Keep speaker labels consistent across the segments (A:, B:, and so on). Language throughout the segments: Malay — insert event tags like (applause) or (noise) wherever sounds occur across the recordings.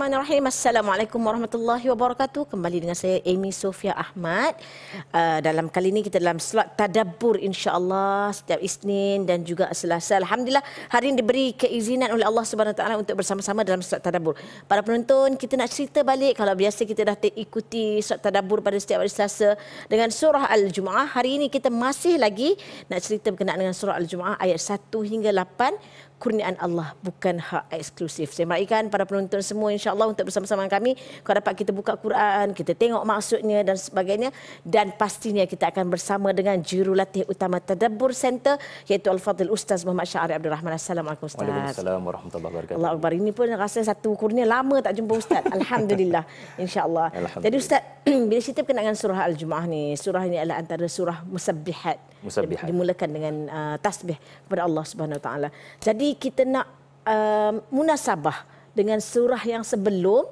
A: Bismillahirrahmanirrahim. Assalamualaikum warahmatullahi wabarakatuh. Kembali dengan saya Amy Sofia Ahmad. Uh, dalam kali ini kita dalam slot tadabbur insya-Allah setiap Isnin dan juga Selasa. Alhamdulillah hari ini diberi keizinan oleh Allah Subhanahu taala untuk bersama-sama dalam slot tadabbur. Para penonton, kita nak cerita balik kalau biasa kita dah ikuti slot tadabbur pada setiap hari Selasa dengan surah Al-Jumuah. Hari ini kita masih lagi nak cerita berkenaan dengan surah Al-Jumuah ayat 1 hingga 8 kurniaan Allah bukan hak eksklusif. Saya meraihkan para penonton semua insyaAllah untuk bersama-sama kami. Kalau dapat kita buka Quran, kita tengok maksudnya dan sebagainya. Dan pastinya kita akan bersama dengan jurulatih utama Tadabur Center iaitu Al-Fadhil Ustaz Muhammad Syahari Abdul Rahman. Assalamualaikum Ustaz. Waalaikumsalam
B: warahmatullahi wabarakatuh. Allah
A: Akbar. Ini pun rasa satu kurnia lama tak jumpa Ustaz. (laughs) Alhamdulillah. InsyaAllah. Alhamdulillah. Jadi Ustaz, (clears throat) bila cerita berkenaan surah Al-Jumah ni, surah ini adalah antara surah Musabbihat. Musabbihat. Dimulakan dengan uh, tasbih kepada Allah Subhanahu Wa Taala. Jadi kita nak um, munasabah dengan surah yang sebelum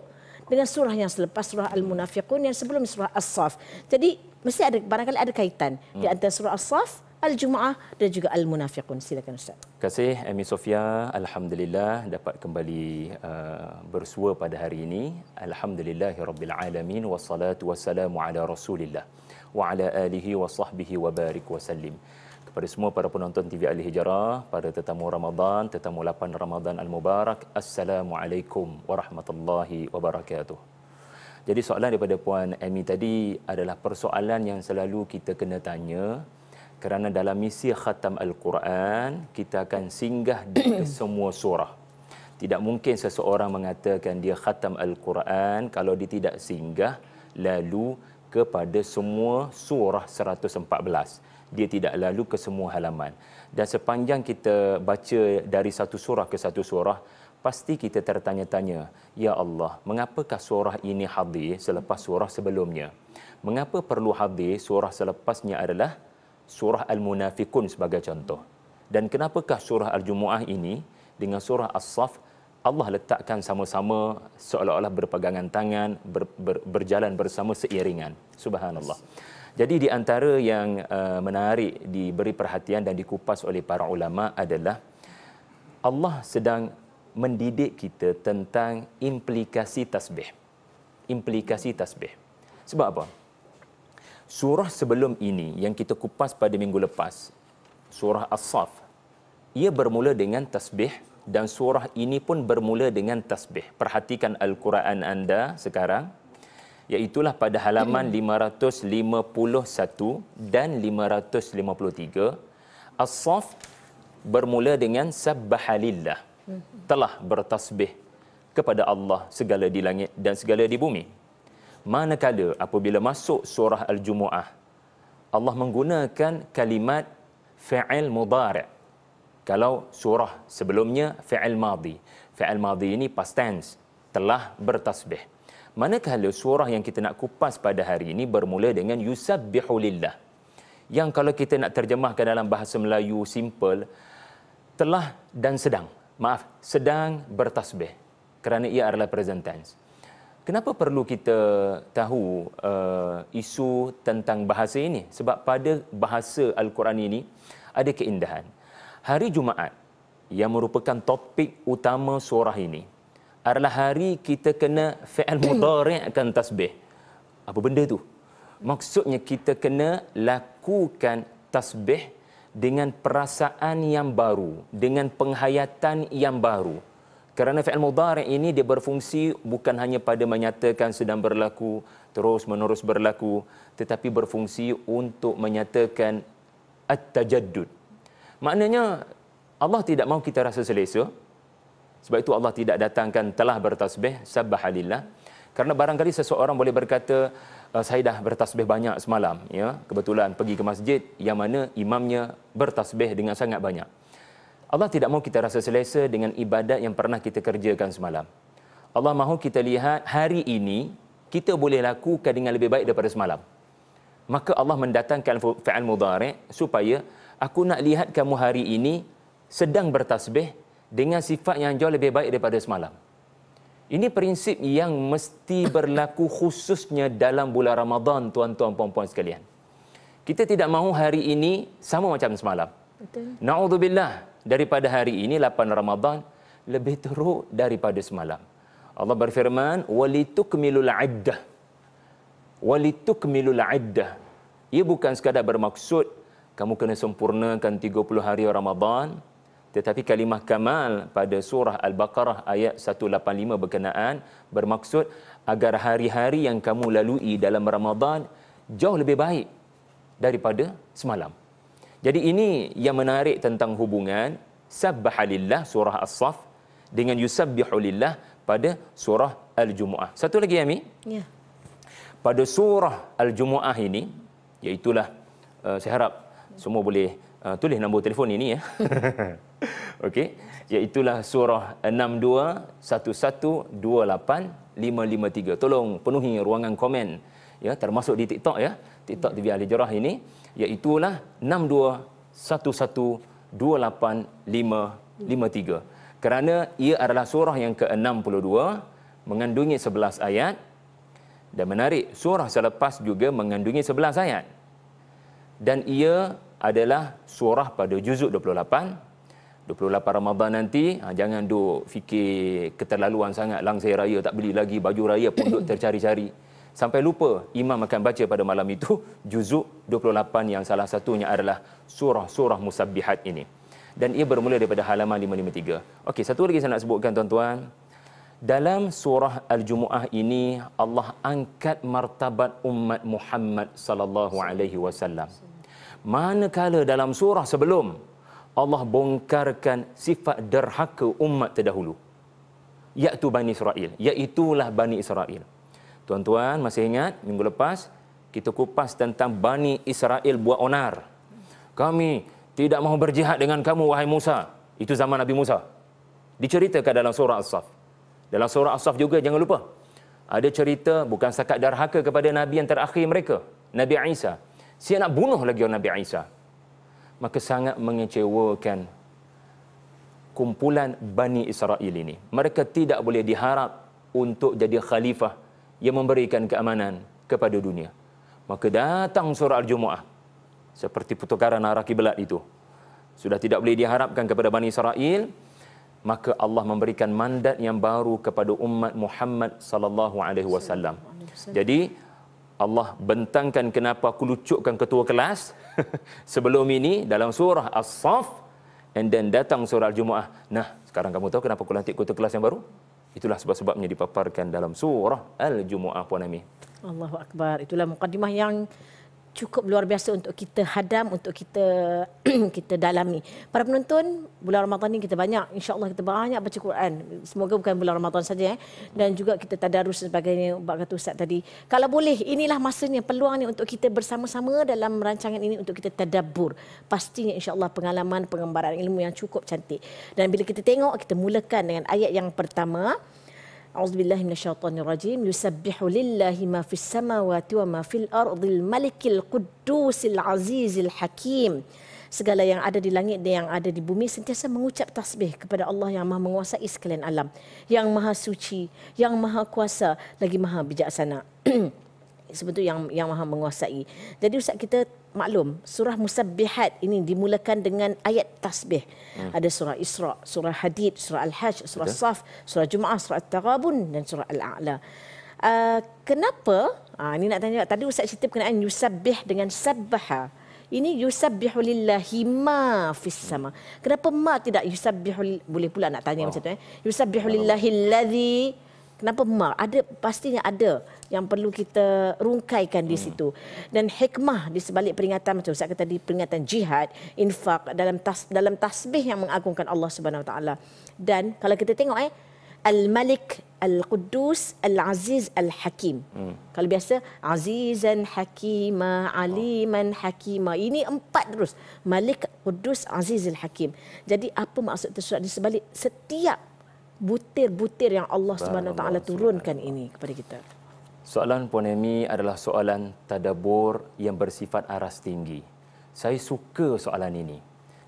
A: dengan surah yang selepas surah al-munafiqun yang sebelum surah as saff Jadi mesti ada barangkali ada kaitan hmm. di antara surah as saff Al-Jum'ah dan juga Al-Munafiqun. Silakan Ustaz.
B: Terima kasih Amy Sofia. Alhamdulillah dapat kembali uh, bersua pada hari ini. Alhamdulillahirrabbilalamin. Wassalatu wassalamu ala rasulillah. Wa ala alihi wa sahbihi wa barik wa salim pada semua para penonton TV Ali Hijrah, pada tetamu Ramadan, tetamu 8 Ramadan Al-Mubarak. Assalamualaikum warahmatullahi wabarakatuh. Jadi soalan daripada Puan Amy tadi adalah persoalan yang selalu kita kena tanya kerana dalam misi khatam Al-Quran, kita akan singgah di (clears throat) semua surah. Tidak mungkin seseorang mengatakan dia khatam Al-Quran kalau dia tidak singgah lalu kepada semua surah 114 dia tidak lalu ke semua halaman dan sepanjang kita baca dari satu surah ke satu surah pasti kita tertanya-tanya ya Allah mengapakah surah ini hadir selepas surah sebelumnya mengapa perlu hadir surah selepasnya adalah surah al-munafikun sebagai contoh dan kenapakah surah al-jumuah ini dengan surah as-saff Allah letakkan sama-sama seolah-olah berpegangan tangan ber, ber, berjalan bersama seiringan subhanallah yes. Jadi di antara yang uh, menarik diberi perhatian dan dikupas oleh para ulama adalah Allah sedang mendidik kita tentang implikasi tasbih. Implikasi tasbih. Sebab apa? Surah sebelum ini yang kita kupas pada minggu lepas, surah As-Saf, ia bermula dengan tasbih dan surah ini pun bermula dengan tasbih. Perhatikan Al-Quran anda sekarang, iaitulah pada halaman 551 dan 553 As-Saff bermula dengan subbahalillah telah bertasbih kepada Allah segala di langit dan segala di bumi manakala apabila masuk surah al-jumuah Allah menggunakan kalimat fi'il mudhari kalau surah sebelumnya fi'il madhi fi'il madhi ini past tense telah bertasbih Manakah surah yang kita nak kupas pada hari ini bermula dengan yusabbihu lillah. Yang kalau kita nak terjemahkan dalam bahasa Melayu simple, telah dan sedang. Maaf, sedang bertasbih. Kerana ia adalah present tense. Kenapa perlu kita tahu uh, isu tentang bahasa ini? Sebab pada bahasa Al-Quran ini ada keindahan. Hari Jumaat yang merupakan topik utama surah ini, adalah hari kita kena fi'al mudari'kan tasbih. Apa benda tu? Maksudnya kita kena lakukan tasbih dengan perasaan yang baru, dengan penghayatan yang baru. Kerana fi'al mudhari' ini dia berfungsi bukan hanya pada menyatakan sedang berlaku, terus menerus berlaku, tetapi berfungsi untuk menyatakan at-tajaddud. Maknanya Allah tidak mahu kita rasa selesa, sebab itu Allah tidak datangkan telah bertasbih subhanallah. Kerana barangkali seseorang boleh berkata eh, saya dah bertasbih banyak semalam ya. Kebetulan pergi ke masjid yang mana imamnya bertasbih dengan sangat banyak. Allah tidak mahu kita rasa selesa dengan ibadat yang pernah kita kerjakan semalam. Allah mahu kita lihat hari ini kita boleh lakukan dengan lebih baik daripada semalam. Maka Allah mendatangkan fi'al mudhari' supaya aku nak lihat kamu hari ini sedang bertasbih dengan sifat yang jauh lebih baik daripada semalam. Ini prinsip yang mesti berlaku (laughs) khususnya dalam bulan Ramadan tuan-tuan puan-puan sekalian. Kita tidak mahu hari ini sama macam semalam. Naudzubillah daripada hari ini 8 Ramadan lebih teruk daripada semalam. Allah berfirman walitukmilul iddah. Walitukmilul iddah. Ia bukan sekadar bermaksud kamu kena sempurnakan 30 hari Ramadan tetapi kalimah kamal pada surah Al-Baqarah ayat 185 berkenaan bermaksud agar hari-hari yang kamu lalui dalam Ramadan jauh lebih baik daripada semalam. Jadi ini yang menarik tentang hubungan Sabbahalillah surah As-Saf dengan Yusabbihulillah pada surah Al-Jumu'ah. Satu lagi, Ami. Ya. Pada surah Al-Jumu'ah ini, iaitulah uh, saya harap semua boleh uh, tulis nombor telefon ini ya. (laughs) Okey, iaitulah surah 6211285535. Tolong penuhi ruangan komen ya termasuk di TikTok ya. TikTok TV Ahli Jerah ini iaitulah 6211285535. Kerana ia adalah surah yang ke-62 mengandungi 11 ayat dan menarik surah selepas juga mengandungi 11 ayat. Dan ia adalah surah pada juzuk 28 28 ramadhan nanti ha, jangan duk fikir keterlaluan sangat langsai raya tak beli lagi baju raya pun duk tercari-cari sampai lupa imam akan baca pada malam itu juzuk 28 yang salah satunya adalah surah-surah musabbihat ini dan ia bermula daripada halaman 553 okey satu lagi saya nak sebutkan tuan-tuan dalam surah al-jumuah ini Allah angkat martabat umat Muhammad sallallahu alaihi wasallam manakala dalam surah sebelum Allah bongkarkan sifat derhaka umat terdahulu iaitu Bani Israel iaitu lah Bani Israel tuan-tuan masih ingat minggu lepas kita kupas tentang Bani Israel buat onar kami tidak mahu berjihad dengan kamu wahai Musa itu zaman Nabi Musa diceritakan dalam surah As-Saf dalam surah As-Saf juga jangan lupa ada cerita bukan sekat derhaka kepada Nabi yang terakhir mereka Nabi Isa Siap nak bunuh lagi orang Nabi Isa. Maka sangat mengecewakan kumpulan Bani Israel ini. Mereka tidak boleh diharap untuk jadi khalifah yang memberikan keamanan kepada dunia. Maka datang surah Al-Jumu'ah. Seperti pertukaran arah kiblat itu. Sudah tidak boleh diharapkan kepada Bani Israel. Maka Allah memberikan mandat yang baru kepada umat Muhammad sallallahu alaihi wasallam. Jadi Allah bentangkan kenapa aku lucukkan ketua kelas (laughs) sebelum ini dalam surah As-Saf and then datang surah Al-Jumu'ah. Nah, sekarang kamu tahu kenapa aku lantik ketua kelas yang baru? Itulah sebab-sebabnya dipaparkan dalam surah Al-Jumu'ah Puan Amin.
A: Allahu Akbar. Itulah mukadimah yang cukup luar biasa untuk kita hadam untuk kita (clears throat) kita dalami. Para penonton, bulan Ramadan ni kita banyak insya-Allah kita banyak baca Quran. Semoga bukan bulan Ramadan saja eh dan juga kita tadarus sebagainya Pak kata ustaz tadi. Kalau boleh inilah masanya peluang ni untuk kita bersama-sama dalam rancangan ini untuk kita tadabbur. Pastinya insya-Allah pengalaman pengembaraan ilmu yang cukup cantik. Dan bila kita tengok kita mulakan dengan ayat yang pertama. أعوذ بالله من الشيطان الرجيم يسبح لله ما في السماوات وما في الأرض الملك القدوس العزيز الحكيم segala yang ada di langit dan yang ada di bumi sentiasa mengucap tasbih kepada Allah yang maha menguasai sekalian alam yang maha suci yang maha kuasa lagi maha bijaksana (clears throat) sebetulnya yang yang Maha menguasai. Jadi ustaz kita maklum surah musabbihat ini dimulakan dengan ayat tasbih. Hmm. Ada surah Isra, surah Hadid, surah Al-Hajj, surah Betul. Saf, surah Jumaah, surah At-Taghabun dan surah Al-A'la. Uh, kenapa? Ah uh, ini nak tanya tadi ustaz cerita berkenaan yusabbih dengan sabbaha. Ini yusabbihu lillahi ma fis hmm. sama. Kenapa ma tidak yusabbihu boleh pula nak tanya oh. macam tu eh. Yusabbihu lillahi alladhi kenapa mak ada pastinya ada yang perlu kita rungkaikan di hmm. situ dan hikmah di sebalik peringatan macam Ustaz kata tadi peringatan jihad infak dalam tas, dalam tasbih yang mengagungkan Allah Subhanahu Wa Taala dan kalau kita tengok eh al malik al quddus al aziz al hakim hmm. kalau biasa azizan hakima oh. aliman hakima ini empat terus malik quddus aziz al hakim jadi apa maksud tersurat di sebalik setiap butir-butir yang Allah Subhanahu taala turunkan ini kepada kita.
B: Soalan Puan Amy adalah soalan tadabur yang bersifat aras tinggi. Saya suka soalan ini.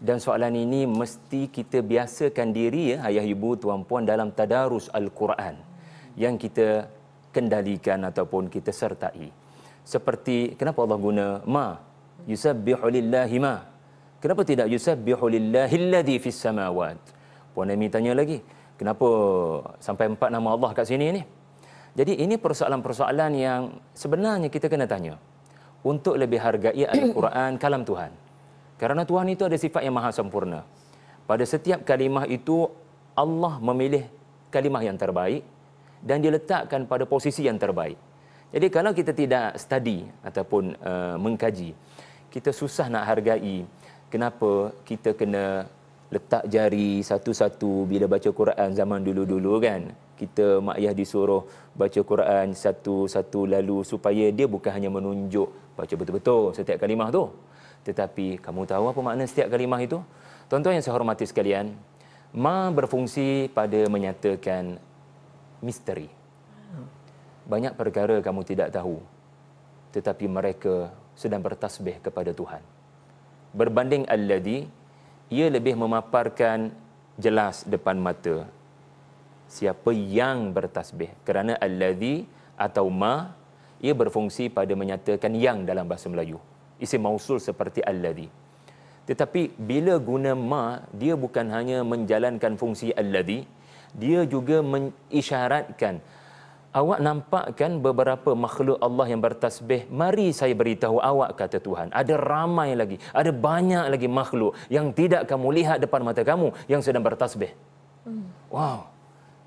B: Dan soalan ini mesti kita biasakan diri ya ayah ibu tuan puan dalam tadarus al-Quran yang kita kendalikan ataupun kita sertai. Seperti kenapa Allah guna ma yusabbihu lillahi ma? Kenapa tidak yusabbihu lillahi alladhi fis samawat? Puan Amy tanya lagi, kenapa sampai empat nama Allah kat sini ni? Jadi ini persoalan-persoalan yang sebenarnya kita kena tanya untuk lebih hargai Al-Quran (clears throat) kalam Tuhan. Kerana Tuhan itu ada sifat yang maha sempurna. Pada setiap kalimah itu Allah memilih kalimah yang terbaik dan diletakkan pada posisi yang terbaik. Jadi kalau kita tidak study ataupun uh, mengkaji, kita susah nak hargai kenapa kita kena letak jari satu-satu bila baca Quran zaman dulu-dulu kan kita mak ayah disuruh baca Quran satu-satu lalu supaya dia bukan hanya menunjuk baca betul-betul setiap kalimah tu tetapi kamu tahu apa makna setiap kalimah itu tuan-tuan yang saya hormati sekalian ma berfungsi pada menyatakan misteri banyak perkara kamu tidak tahu tetapi mereka sedang bertasbih kepada Tuhan berbanding alladhi ia lebih memaparkan jelas depan mata siapa yang bertasbih kerana allazi atau ma ia berfungsi pada menyatakan yang dalam bahasa Melayu isim mausul seperti allazi tetapi bila guna ma dia bukan hanya menjalankan fungsi allazi dia juga mengisyaratkan awak nampakkan beberapa makhluk Allah yang bertasbih mari saya beritahu awak kata Tuhan ada ramai lagi ada banyak lagi makhluk yang tidak kamu lihat depan mata kamu yang sedang bertasbih hmm. wow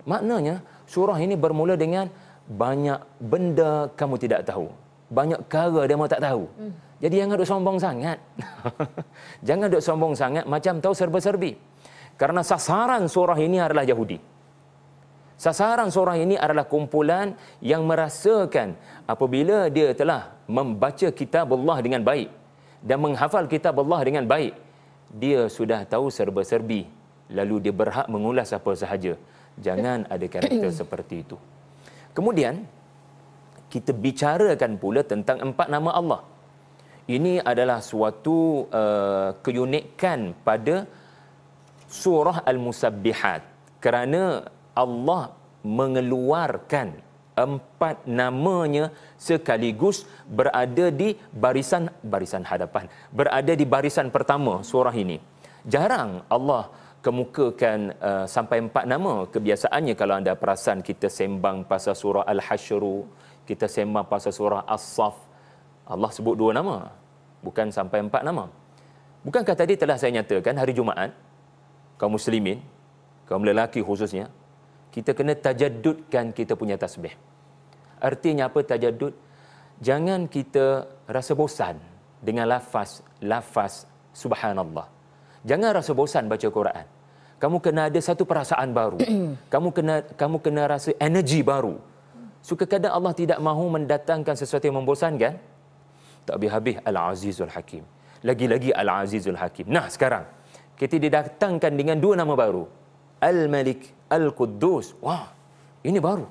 B: maknanya surah ini bermula dengan banyak benda kamu tidak tahu banyak cara dia mau tak tahu hmm. jadi jangan duk sombong sangat (laughs) jangan duk sombong sangat macam tahu serba-serbi Karena sasaran surah ini adalah Yahudi Sasaran surah ini adalah kumpulan yang merasakan apabila dia telah membaca kitab Allah dengan baik dan menghafal kitab Allah dengan baik, dia sudah tahu serba-serbi. Lalu dia berhak mengulas apa sahaja. Jangan ada karakter (clears throat) seperti itu. Kemudian, kita bicarakan pula tentang empat nama Allah. Ini adalah suatu uh, keunikan pada surah al musabihat Kerana Allah mengeluarkan empat namanya sekaligus berada di barisan barisan hadapan berada di barisan pertama surah ini jarang Allah kemukakan uh, sampai empat nama kebiasaannya kalau anda perasan kita sembang pasal surah al-hasyru kita sembang pasal surah as saff Allah sebut dua nama bukan sampai empat nama bukankah tadi telah saya nyatakan hari jumaat kaum muslimin kaum lelaki khususnya kita kena tajadudkan kita punya tasbih. Artinya apa tajadud? Jangan kita rasa bosan dengan lafaz lafaz subhanallah. Jangan rasa bosan baca Quran. Kamu kena ada satu perasaan baru. (clears throat) kamu kena kamu kena rasa energi baru. Suka kadang Allah tidak mahu mendatangkan sesuatu yang membosankan. Tak habis-habis Al-Azizul Hakim. Lagi-lagi Al-Azizul Hakim. Nah, sekarang kita didatangkan dengan dua nama baru. Al-Malik Al-Quddus. Wah, ini baru.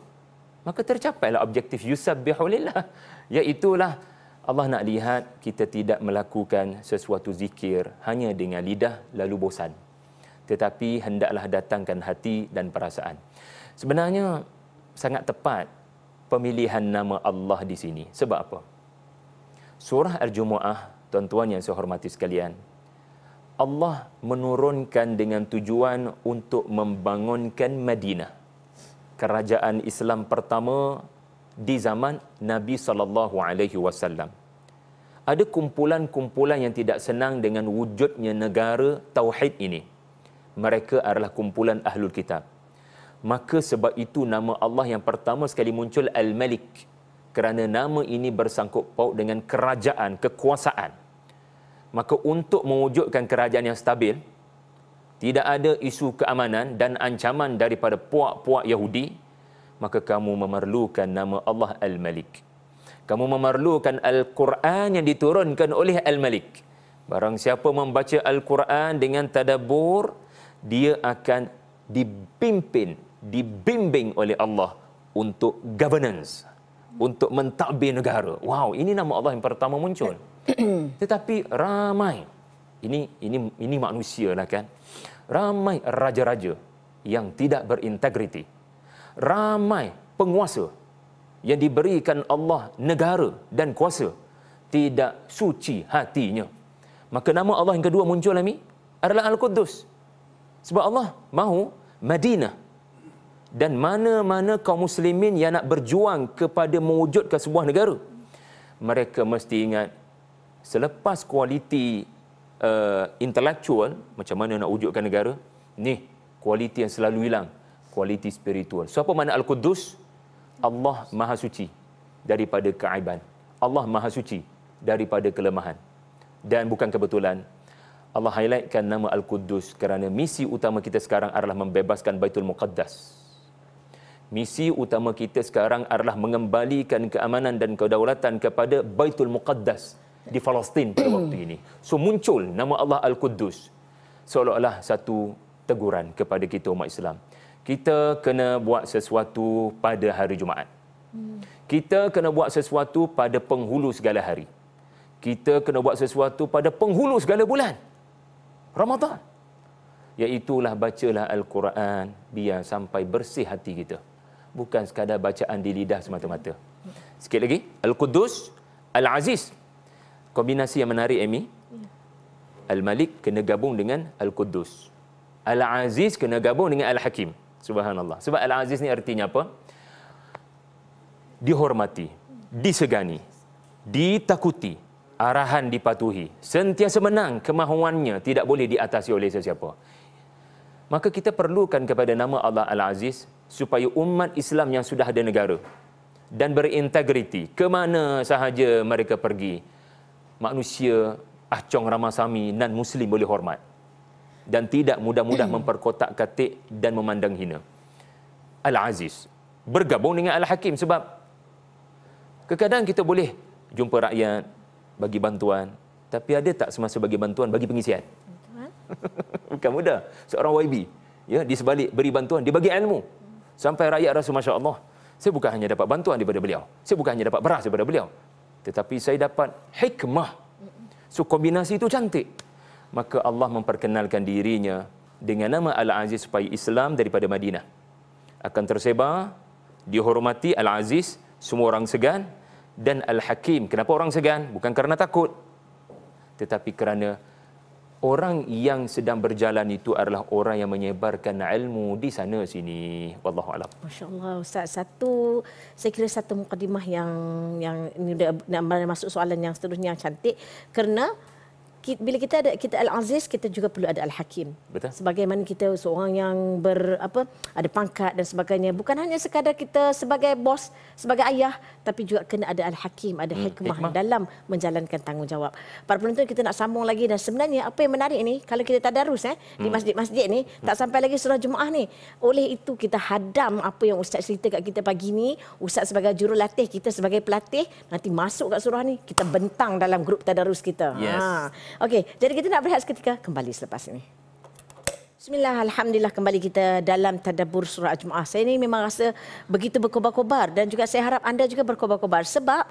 B: Maka tercapailah objektif yusabbihu lillah. Iaitulah Allah nak lihat kita tidak melakukan sesuatu zikir hanya dengan lidah lalu bosan. Tetapi hendaklah datangkan hati dan perasaan. Sebenarnya sangat tepat pemilihan nama Allah di sini. Sebab apa? Surah Al-Jumu'ah, tuan-tuan yang saya hormati sekalian, Allah menurunkan dengan tujuan untuk membangunkan Madinah. Kerajaan Islam pertama di zaman Nabi sallallahu alaihi wasallam. Ada kumpulan-kumpulan yang tidak senang dengan wujudnya negara tauhid ini. Mereka adalah kumpulan ahlul kitab. Maka sebab itu nama Allah yang pertama sekali muncul Al-Malik kerana nama ini bersangkut paut dengan kerajaan, kekuasaan maka untuk mewujudkan kerajaan yang stabil tidak ada isu keamanan dan ancaman daripada puak-puak Yahudi maka kamu memerlukan nama Allah Al-Malik kamu memerlukan Al-Quran yang diturunkan oleh Al-Malik barang siapa membaca Al-Quran dengan tadabur dia akan dipimpin dibimbing oleh Allah untuk governance untuk mentadbir negara wow ini nama Allah yang pertama muncul (clears throat) tetapi ramai ini ini ini manusia lah kan ramai raja-raja yang tidak berintegriti ramai penguasa yang diberikan Allah negara dan kuasa tidak suci hatinya maka nama Allah yang kedua muncul ni adalah al-Quddus sebab Allah mahu Madinah dan mana-mana kaum muslimin yang nak berjuang kepada mewujudkan sebuah negara mereka mesti ingat selepas kualiti uh, intellectual macam mana nak wujudkan negara ni kualiti yang selalu hilang kualiti spiritual so apa makna al-quddus Allah maha suci daripada keaiban Allah maha suci daripada kelemahan dan bukan kebetulan Allah highlightkan nama al-quddus kerana misi utama kita sekarang adalah membebaskan Baitul Muqaddas Misi utama kita sekarang adalah mengembalikan keamanan dan kedaulatan kepada Baitul Muqaddas di Palestin pada (clears throat) waktu ini. So muncul nama Allah Al-Quddus. Seolah-olah satu teguran kepada kita umat Islam. Kita kena buat sesuatu pada hari Jumaat. Kita kena buat sesuatu pada penghulu segala hari. Kita kena buat sesuatu pada penghulu segala bulan. Ramadhan, Iaitulah bacalah Al-Quran biar sampai bersih hati kita. Bukan sekadar bacaan di lidah semata-mata. Sikit lagi. Al-Quddus, Al-Aziz, kombinasi yang menarik Amy. Ya. Al-Malik kena gabung dengan Al-Quddus. Al-Aziz kena gabung dengan Al-Hakim. Subhanallah. Sebab Al-Aziz ni artinya apa? Dihormati, disegani, ditakuti, arahan dipatuhi, sentiasa menang kemahuannya tidak boleh diatasi oleh sesiapa. Maka kita perlukan kepada nama Allah Al-Aziz supaya umat Islam yang sudah ada negara dan berintegriti kemana sahaja mereka pergi manusia Ah Ramasami dan Muslim boleh hormat dan tidak mudah-mudah (clears throat) memperkotak katik dan memandang hina. Al-Aziz bergabung dengan Al-Hakim sebab kadang-kadang kita boleh jumpa rakyat bagi bantuan tapi ada tak semasa bagi bantuan bagi pengisian? (laughs) Bukan mudah. Seorang YB ya di sebalik beri bantuan dia bagi ilmu. Sampai rakyat rasa masya-Allah saya bukan hanya dapat bantuan daripada beliau. Saya bukan hanya dapat beras daripada beliau tetapi saya dapat hikmah. So kombinasi itu cantik. Maka Allah memperkenalkan dirinya dengan nama Al-Aziz supaya Islam daripada Madinah akan tersebar, dihormati Al-Aziz, semua orang segan dan Al-Hakim. Kenapa orang segan? Bukan kerana takut, tetapi kerana orang yang sedang berjalan itu adalah orang yang menyebarkan ilmu di sana sini wallahu alam
A: masyaallah ustaz satu saya kira satu mukadimah yang yang ini dah masuk soalan yang seterusnya yang cantik kerana bila kita ada kita al aziz kita juga perlu ada al hakim betul sebagaimana kita seorang yang ber apa ada pangkat dan sebagainya bukan hanya sekadar kita sebagai bos sebagai ayah tapi juga kena ada al-hakim, ada hmm, hikmah, hikmah dalam menjalankan tanggungjawab. Para penonton kita nak sambung lagi dan sebenarnya apa yang menarik ni kalau kita tadarus eh hmm. di masjid-masjid ni hmm. tak sampai lagi surah Jumaah ni. Oleh itu kita hadam apa yang ustaz cerita kat kita pagi ni, ustaz sebagai jurulatih, kita sebagai pelatih nanti masuk kat surah ni, kita bentang dalam grup tadarus kita. Yes. Ha. Okey, jadi kita nak berehat seketika kembali selepas ini. Bismillah, Alhamdulillah kembali kita dalam Tadabur Surah Jum'ah. Saya ini memang rasa begitu berkobar-kobar dan juga saya harap anda juga berkobar-kobar. Sebab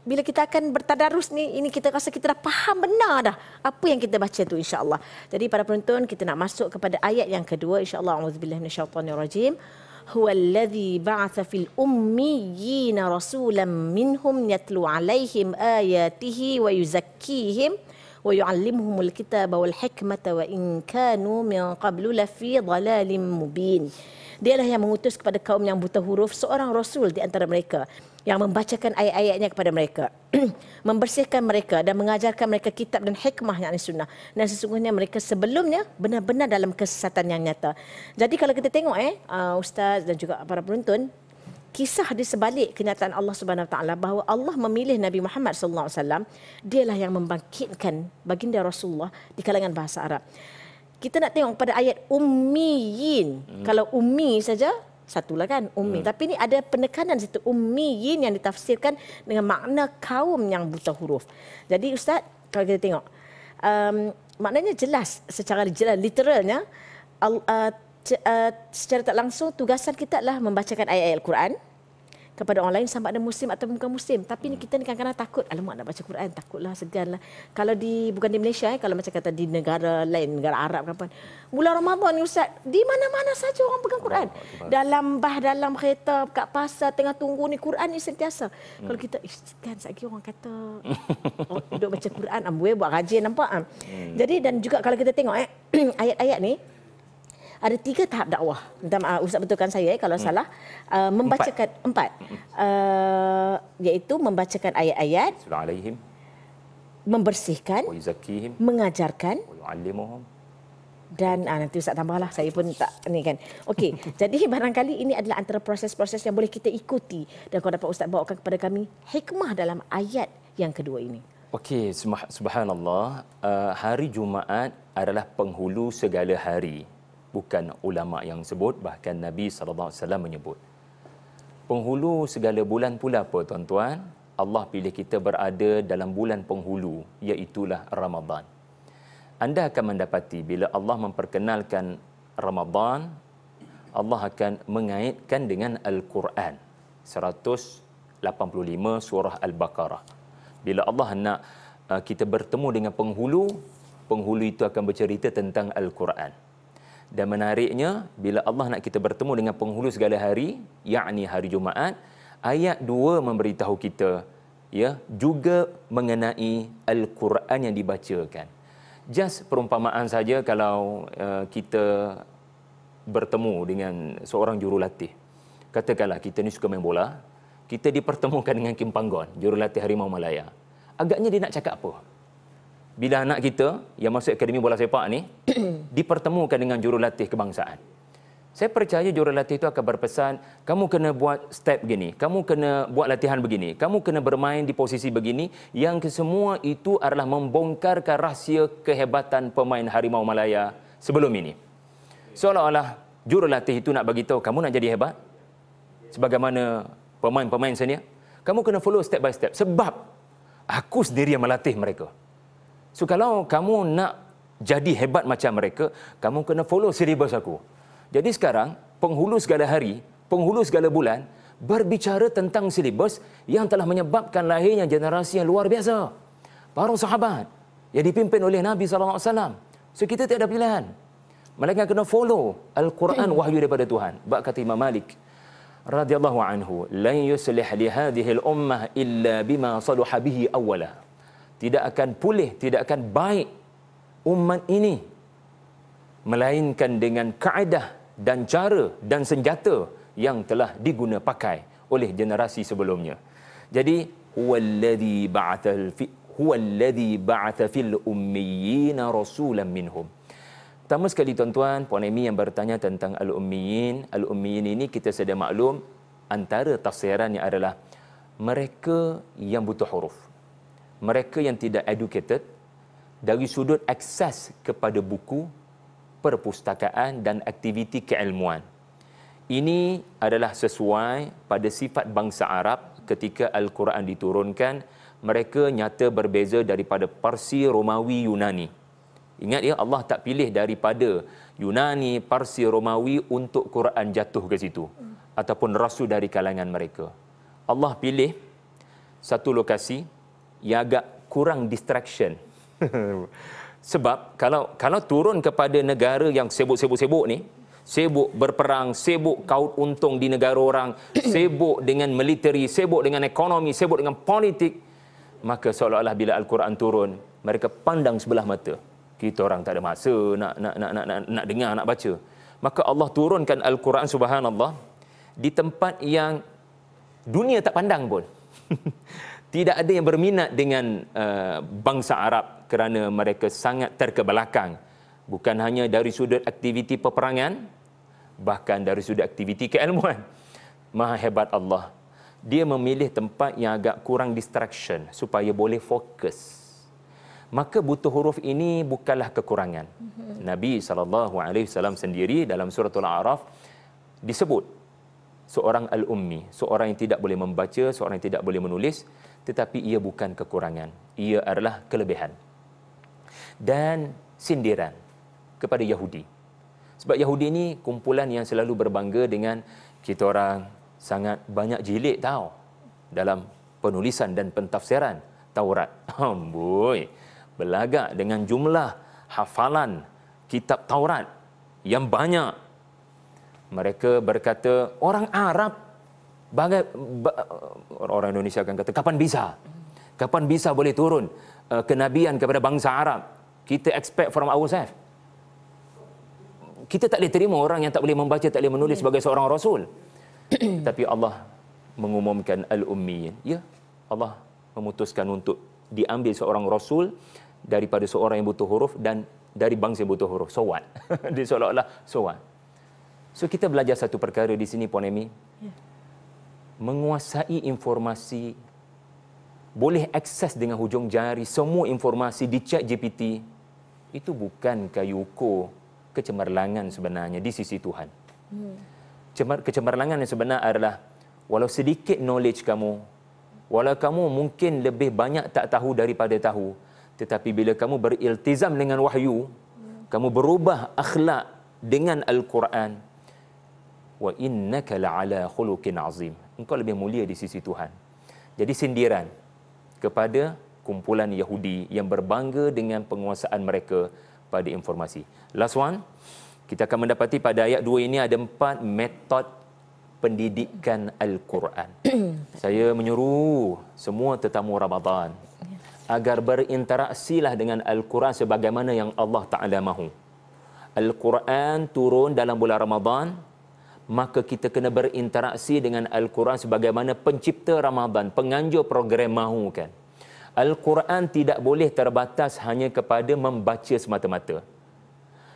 A: bila kita akan bertadarus ni, ini kita rasa kita dah faham benar dah apa yang kita baca tu insyaAllah. Jadi para penonton kita nak masuk kepada ayat yang kedua insyaAllah. Alhamdulillah, Rajim, Huwa alladhi ba'atha fil ummiyina rasulam minhum yatlu alaihim ayatihi wa yuzakihim. ويعلمهم الكتاب والحكمة وإن كانوا من قبل لفي ضلال مبين Dialah yang mengutus kepada kaum yang buta huruf seorang rasul di antara mereka yang membacakan ayat-ayatnya kepada mereka (clears throat) membersihkan mereka dan mengajarkan mereka kitab dan hikmah yang sunnah dan sesungguhnya mereka sebelumnya benar-benar dalam kesesatan yang nyata. Jadi kalau kita tengok eh uh, ustaz dan juga para penonton kisah di sebalik kenyataan Allah Subhanahu Wa Taala bahawa Allah memilih Nabi Muhammad Sallallahu Alaihi Wasallam dialah yang membangkitkan baginda Rasulullah di kalangan bahasa Arab. Kita nak tengok pada ayat ummiyin. Hmm. Kalau ummi saja satu lah kan ummi. Hmm. Tapi ini ada penekanan situ ummiyin yang ditafsirkan dengan makna kaum yang buta huruf. Jadi ustaz kalau kita tengok um, maknanya jelas secara jelas literalnya Al, uh, uh, secara tak langsung tugasan kita adalah membacakan ayat-ayat Al-Quran kepada orang lain sama ada muslim atau bukan muslim tapi hmm. kita ni kadang-kadang takut alamak nak baca Quran takutlah seganlah kalau di bukan di Malaysia eh kalau macam kata di negara lain negara Arab ke apa bulan Ramadan ni ustaz di mana-mana saja orang pegang Quran oh, dalam bah dalam kereta kat pasar tengah tunggu ni Quran ni sentiasa hmm. kalau kita kan sekali orang kata (laughs) oh, duduk baca Quran ambuai buat rajin nampak ah. hmm. jadi dan juga kalau kita tengok eh (clears throat) ayat-ayat ni ada tiga tahap dakwah. Minta maaf, ah, Ustaz betulkan saya eh, kalau hmm. salah. Uh, membacakan empat. empat. Hmm. Uh, iaitu membacakan ayat-ayat.
B: Membersihkan.
A: Mengajarkan. Dan ah, nanti Ustaz tambahlah, saya pun tak ni kan. Okey, (laughs) jadi barangkali ini adalah antara proses-proses yang boleh kita ikuti. Dan kalau dapat Ustaz bawakan kepada kami, hikmah dalam ayat yang kedua ini.
B: Okey, subhanallah. Uh, hari Jumaat adalah penghulu segala hari bukan ulama yang sebut bahkan Nabi sallallahu alaihi wasallam menyebut. Penghulu segala bulan pula apa tuan-tuan? Allah pilih kita berada dalam bulan penghulu iaitu Ramadan. Anda akan mendapati bila Allah memperkenalkan Ramadan Allah akan mengaitkan dengan Al-Quran 185 surah Al-Baqarah. Bila Allah nak uh, kita bertemu dengan penghulu, penghulu itu akan bercerita tentang Al-Quran. Dan menariknya bila Allah nak kita bertemu dengan penghulu segala hari, yakni hari Jumaat, ayat 2 memberitahu kita ya juga mengenai al-Quran yang dibacakan. Just perumpamaan saja kalau uh, kita bertemu dengan seorang jurulatih. Katakanlah kita ni suka main bola, kita dipertemukan dengan Kim Panggon, jurulatih Harimau Malaya. Agaknya dia nak cakap apa? bila anak kita yang masuk akademi bola sepak ni (coughs) dipertemukan dengan jurulatih kebangsaan. Saya percaya jurulatih itu akan berpesan, kamu kena buat step gini, kamu kena buat latihan begini, kamu kena bermain di posisi begini, yang kesemua itu adalah membongkarkan rahsia kehebatan pemain Harimau Malaya sebelum ini. Seolah-olah jurulatih itu nak bagi kamu nak jadi hebat sebagaimana pemain-pemain senior, kamu kena follow step by step sebab aku sendiri yang melatih mereka. So kalau kamu nak jadi hebat macam mereka, kamu kena follow siri syllabus aku. Jadi sekarang, penghulu segala hari, penghulu segala bulan, berbicara tentang syllabus yang telah menyebabkan lahirnya generasi yang luar biasa. Para sahabat yang dipimpin oleh Nabi Sallallahu Alaihi Wasallam. So kita tiada pilihan. Mereka kena follow Al-Quran hmm. wahyu daripada Tuhan. Bak kata Imam Malik radhiyallahu anhu, "Lan yuslih li hadhihi al-ummah illa bima saluha bihi awwala." tidak akan pulih, tidak akan baik umat ini melainkan dengan kaedah dan cara dan senjata yang telah diguna pakai oleh generasi sebelumnya. Jadi wallazi ba'athal fi huwallazi ba'atha fil ummiyina rasulan minhum. Pertama sekali tuan-tuan, puan Amy yang bertanya tentang al-ummiyin, al-ummiyin ini kita sedia maklum antara tafsirannya adalah mereka yang buta huruf mereka yang tidak educated dari sudut akses kepada buku, perpustakaan dan aktiviti keilmuan. Ini adalah sesuai pada sifat bangsa Arab ketika Al-Quran diturunkan, mereka nyata berbeza daripada Parsi, Romawi, Yunani. Ingat ya, Allah tak pilih daripada Yunani, Parsi, Romawi untuk Quran jatuh ke situ ataupun rasul dari kalangan mereka. Allah pilih satu lokasi yang agak kurang distraction. (laughs) Sebab kalau kalau turun kepada negara yang sibuk-sibuk-sibuk ni, sibuk berperang, sibuk kaut untung di negara orang, (coughs) sibuk dengan militeri sibuk dengan ekonomi, sibuk dengan politik, maka seolah-olah bila Al-Quran turun, mereka pandang sebelah mata. Kita orang tak ada masa nak nak nak nak nak, nak dengar, nak baca. Maka Allah turunkan Al-Quran subhanallah di tempat yang dunia tak pandang pun. (laughs) tidak ada yang berminat dengan uh, bangsa Arab kerana mereka sangat terkebelakang bukan hanya dari sudut aktiviti peperangan bahkan dari sudut aktiviti keilmuan maha hebat Allah dia memilih tempat yang agak kurang distraction supaya boleh fokus maka butuh huruf ini bukanlah kekurangan mhm. Nabi saw sendiri dalam surah al-a'raf disebut seorang al-ummi seorang yang tidak boleh membaca seorang yang tidak boleh menulis tetapi ia bukan kekurangan ia adalah kelebihan dan sindiran kepada Yahudi sebab Yahudi ini kumpulan yang selalu berbangga dengan kita orang sangat banyak jilid tahu dalam penulisan dan pentafsiran Taurat (laughs) amboi belagak dengan jumlah hafalan kitab Taurat yang banyak mereka berkata orang Arab bagai orang Indonesia akan kata kapan bisa? Kapan bisa boleh turun uh, kenabian kepada bangsa Arab? Kita expect from ourselves. Kita tak boleh terima orang yang tak boleh membaca, tak boleh menulis yeah. sebagai seorang rasul. (coughs) Tapi Allah mengumumkan al ummi. Ya, Allah memutuskan untuk diambil seorang rasul daripada seorang yang butuh huruf dan dari bangsa yang butuh huruf. So what? (laughs) Dia seolah-olah so what? So kita belajar satu perkara di sini Puan Amy menguasai informasi boleh akses dengan hujung jari semua informasi di chat GPT itu bukan kayu ko kecemerlangan sebenarnya di sisi Tuhan. Hmm. Kecemerlangan yang sebenar adalah walau sedikit knowledge kamu, walau kamu mungkin lebih banyak tak tahu daripada tahu, tetapi bila kamu beriltizam dengan wahyu, kamu berubah akhlak dengan Al-Quran. Wa innaka la'ala khuluqin azim engkau lebih mulia di sisi Tuhan. Jadi sindiran kepada kumpulan Yahudi yang berbangga dengan penguasaan mereka pada informasi. Last one, kita akan mendapati pada ayat dua ini ada empat metod pendidikan Al-Quran. (clears throat) Saya menyuruh semua tetamu Ramadan agar berinteraksilah dengan Al-Quran sebagaimana yang Allah Ta'ala mahu. Al-Quran turun dalam bulan Ramadan, maka kita kena berinteraksi dengan Al-Quran sebagaimana pencipta Ramadan, penganjur program mahu kan. Al-Quran tidak boleh terbatas hanya kepada membaca semata-mata.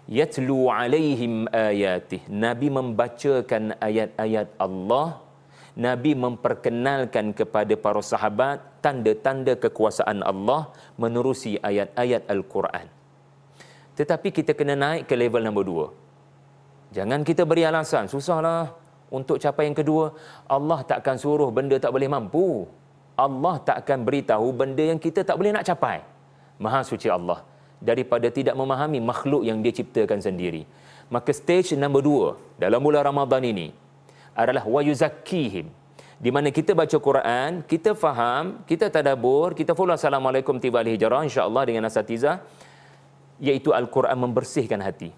B: Yatlu alaihim ayatih. Nabi membacakan ayat-ayat Allah. Nabi memperkenalkan kepada para sahabat tanda-tanda kekuasaan Allah menerusi ayat-ayat Al-Quran. Tetapi kita kena naik ke level nombor dua. Jangan kita beri alasan, susahlah untuk capai yang kedua. Allah tak akan suruh benda tak boleh mampu. Allah tak akan beritahu benda yang kita tak boleh nak capai. Maha suci Allah daripada tidak memahami makhluk yang dia ciptakan sendiri. Maka stage nombor dua dalam bulan Ramadan ini adalah wayuzakihim. Di mana kita baca Quran, kita faham, kita tadabur, kita follow Assalamualaikum tiba al-hijrah insya-Allah dengan asatiza iaitu al-Quran membersihkan hati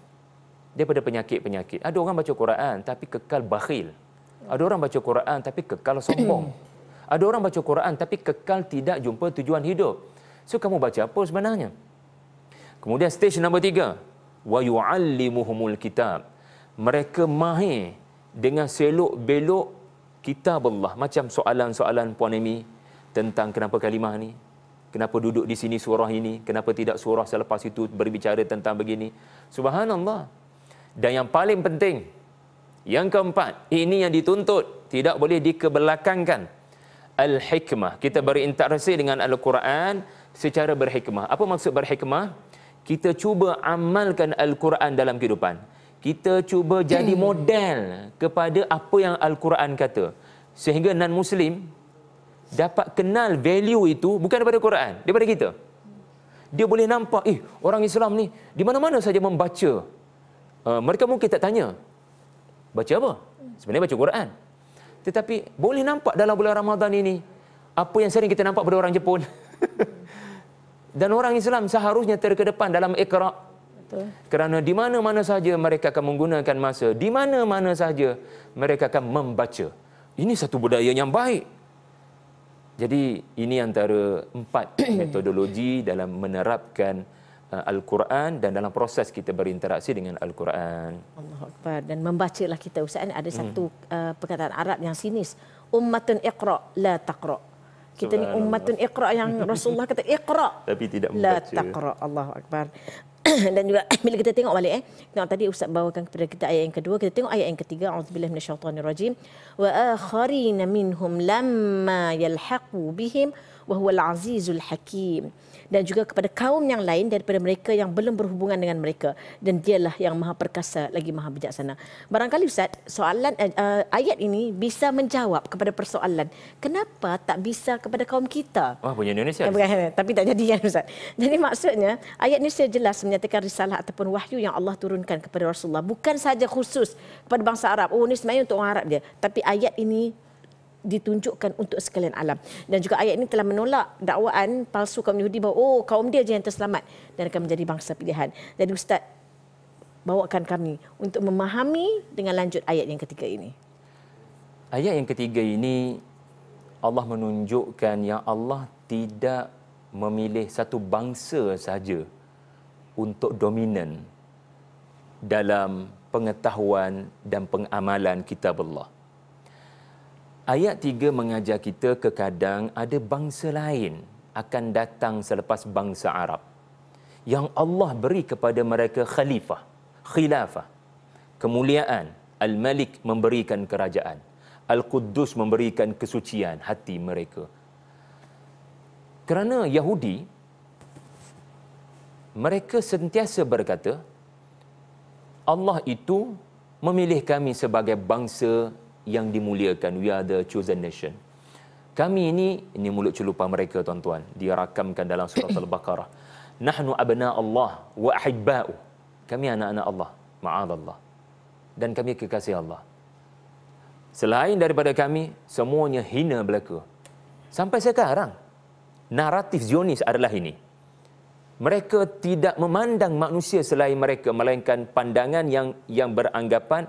B: daripada penyakit-penyakit. Ada orang baca Quran tapi kekal bakhil. Ada orang baca Quran tapi kekal sombong. (clears throat) Ada orang baca Quran tapi kekal tidak jumpa tujuan hidup. So kamu baca apa sebenarnya? Kemudian stage nombor tiga. Wa yu'allimuhumul kitab. Mereka mahir dengan selok belok kitab Allah. Macam soalan-soalan Puan Amy tentang kenapa kalimah ni. Kenapa duduk di sini surah ini. Kenapa tidak surah selepas itu berbicara tentang begini. Subhanallah. Dan yang paling penting, yang keempat, ini yang dituntut, tidak boleh dikebelakangkan. Al-hikmah. Kita berinteraksi dengan Al-Quran secara berhikmah. Apa maksud berhikmah? Kita cuba amalkan Al-Quran dalam kehidupan. Kita cuba jadi hmm. model kepada apa yang Al-Quran kata. Sehingga non-Muslim dapat kenal value itu bukan daripada Al-Quran, daripada kita. Dia boleh nampak, eh orang Islam ni di mana-mana saja membaca Eh, mereka mungkin tak tanya baca apa? Sebenarnya baca Quran. Tetapi boleh nampak dalam bulan Ramadan ini apa yang sering kita nampak pada orang Jepun. (laughs) Dan orang Islam seharusnya terkedepan dalam ikra. Kerana di mana-mana saja mereka akan menggunakan masa, di mana-mana saja mereka akan membaca. Ini satu budaya yang baik. Jadi ini antara empat (coughs) metodologi dalam menerapkan Uh, Al-Quran dan dalam proses kita berinteraksi dengan Al-Quran. Allahu
A: Akbar. Dan membacalah kita Ustaz ada hmm. satu uh, perkataan Arab yang sinis. Ummatun iqra la taqra. Kita ni ummatun iqra yang (laughs) Rasulullah kata iqra
B: tapi tidak membaca. La taqra.
A: Allahu Akbar. (clears throat) dan juga (clears throat) bila kita tengok balik eh tengok tadi ustaz bawakan kepada kita ayat yang kedua kita tengok ayat yang ketiga auzubillahi minasyaitonirrajim wa akharina minhum lamma yalhaqu bihim wahyu al-azizul hakim dan juga kepada kaum yang lain daripada mereka yang belum berhubungan dengan mereka dan dialah yang maha perkasa lagi maha bijaksana barangkali ustaz soalan uh, ayat ini bisa menjawab kepada persoalan kenapa tak bisa kepada kaum kita
B: wah punya Indonesia eh,
A: ya, tapi tak jadi ya ustaz jadi maksudnya ayat ini secara jelas menyatakan risalah ataupun wahyu yang Allah turunkan kepada Rasulullah bukan saja khusus kepada bangsa Arab oh ini sebenarnya untuk orang Arab dia tapi ayat ini ditunjukkan untuk sekalian alam. Dan juga ayat ini telah menolak dakwaan palsu kaum Yahudi bahawa oh kaum dia je yang terselamat dan akan menjadi bangsa pilihan. Jadi ustaz bawakan kami untuk memahami dengan lanjut ayat yang ketiga ini.
B: Ayat yang ketiga ini Allah menunjukkan yang Allah tidak memilih satu bangsa saja untuk dominan dalam pengetahuan dan pengamalan kitab Allah. Ayat 3 mengajar kita kekadang ada bangsa lain akan datang selepas bangsa Arab yang Allah beri kepada mereka khalifah, khilafah, kemuliaan. Al-Malik memberikan kerajaan. Al-Quddus memberikan kesucian hati mereka. Kerana Yahudi, mereka sentiasa berkata, Allah itu memilih kami sebagai bangsa yang dimuliakan. We are the chosen nation. Kami ini, ini mulut celupa mereka tuan-tuan. Dia rakamkan dalam surat Al-Baqarah. (clears throat) Nahnu abna Allah wa ahibba'u. Kami anak-anak Allah. Ma'ad Allah. Dan kami kekasih Allah. Selain daripada kami, semuanya hina belaka. Sampai sekarang, naratif Zionis adalah ini. Mereka tidak memandang manusia selain mereka, melainkan pandangan yang yang beranggapan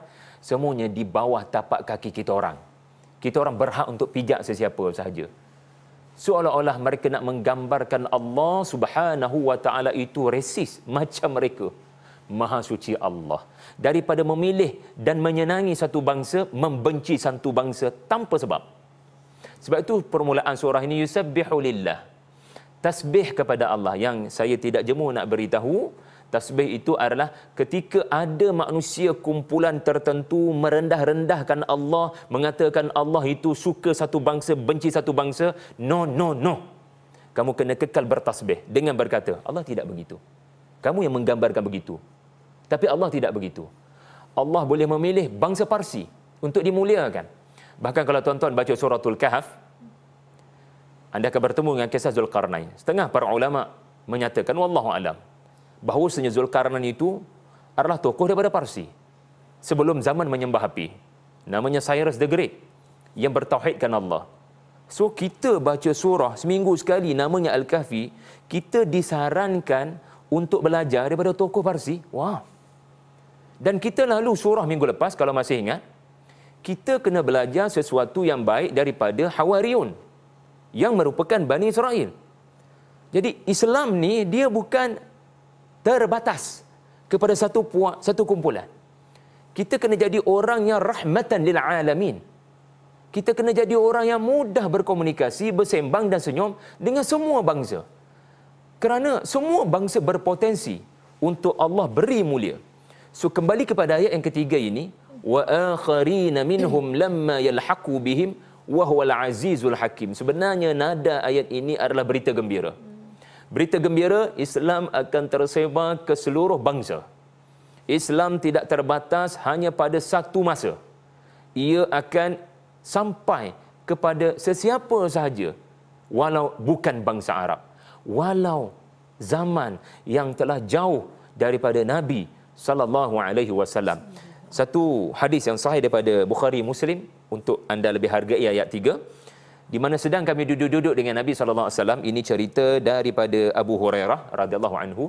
B: semuanya di bawah tapak kaki kita orang. Kita orang berhak untuk pijak sesiapa sahaja. Seolah-olah mereka nak menggambarkan Allah Subhanahu wa taala itu resis macam mereka. Maha suci Allah. Daripada memilih dan menyenangi satu bangsa, membenci satu bangsa tanpa sebab. Sebab itu permulaan surah ini yusabbihu lillah. Tasbih kepada Allah yang saya tidak jemu nak beritahu, Tasbih itu adalah ketika ada manusia kumpulan tertentu merendah-rendahkan Allah, mengatakan Allah itu suka satu bangsa, benci satu bangsa. No, no, no. Kamu kena kekal bertasbih dengan berkata, Allah tidak begitu. Kamu yang menggambarkan begitu. Tapi Allah tidak begitu. Allah boleh memilih bangsa Parsi untuk dimuliakan. Bahkan kalau tuan-tuan baca suratul Kahf, anda akan bertemu dengan kisah Zulkarnain. Setengah para ulama menyatakan, Wallahu'alam, bahawa Senyur Zulkarnain itu adalah tokoh daripada Parsi sebelum zaman menyembah api. Namanya Cyrus the Great yang bertauhidkan Allah. So kita baca surah seminggu sekali namanya Al-Kahfi, kita disarankan untuk belajar daripada tokoh Parsi. Wah. Dan kita lalu surah minggu lepas kalau masih ingat, kita kena belajar sesuatu yang baik daripada Hawariun yang merupakan Bani Israel. Jadi Islam ni dia bukan terbatas kepada satu puak, satu kumpulan. Kita kena jadi orang yang rahmatan lil alamin. Kita kena jadi orang yang mudah berkomunikasi, bersembang dan senyum dengan semua bangsa. Kerana semua bangsa berpotensi untuk Allah beri mulia. So kembali kepada ayat yang ketiga ini, wa akharina minhum lamma yalhaqu bihim wa huwal azizul hakim. Sebenarnya nada ayat ini adalah berita gembira. Hmm. Berita gembira, Islam akan tersebar ke seluruh bangsa. Islam tidak terbatas hanya pada satu masa. Ia akan sampai kepada sesiapa sahaja walau bukan bangsa Arab. Walau zaman yang telah jauh daripada Nabi sallallahu alaihi wasallam. Satu hadis yang sahih daripada Bukhari Muslim untuk anda lebih hargai ayat 3 di mana sedang kami duduk-duduk dengan Nabi sallallahu alaihi wasallam ini cerita daripada Abu Hurairah radhiyallahu anhu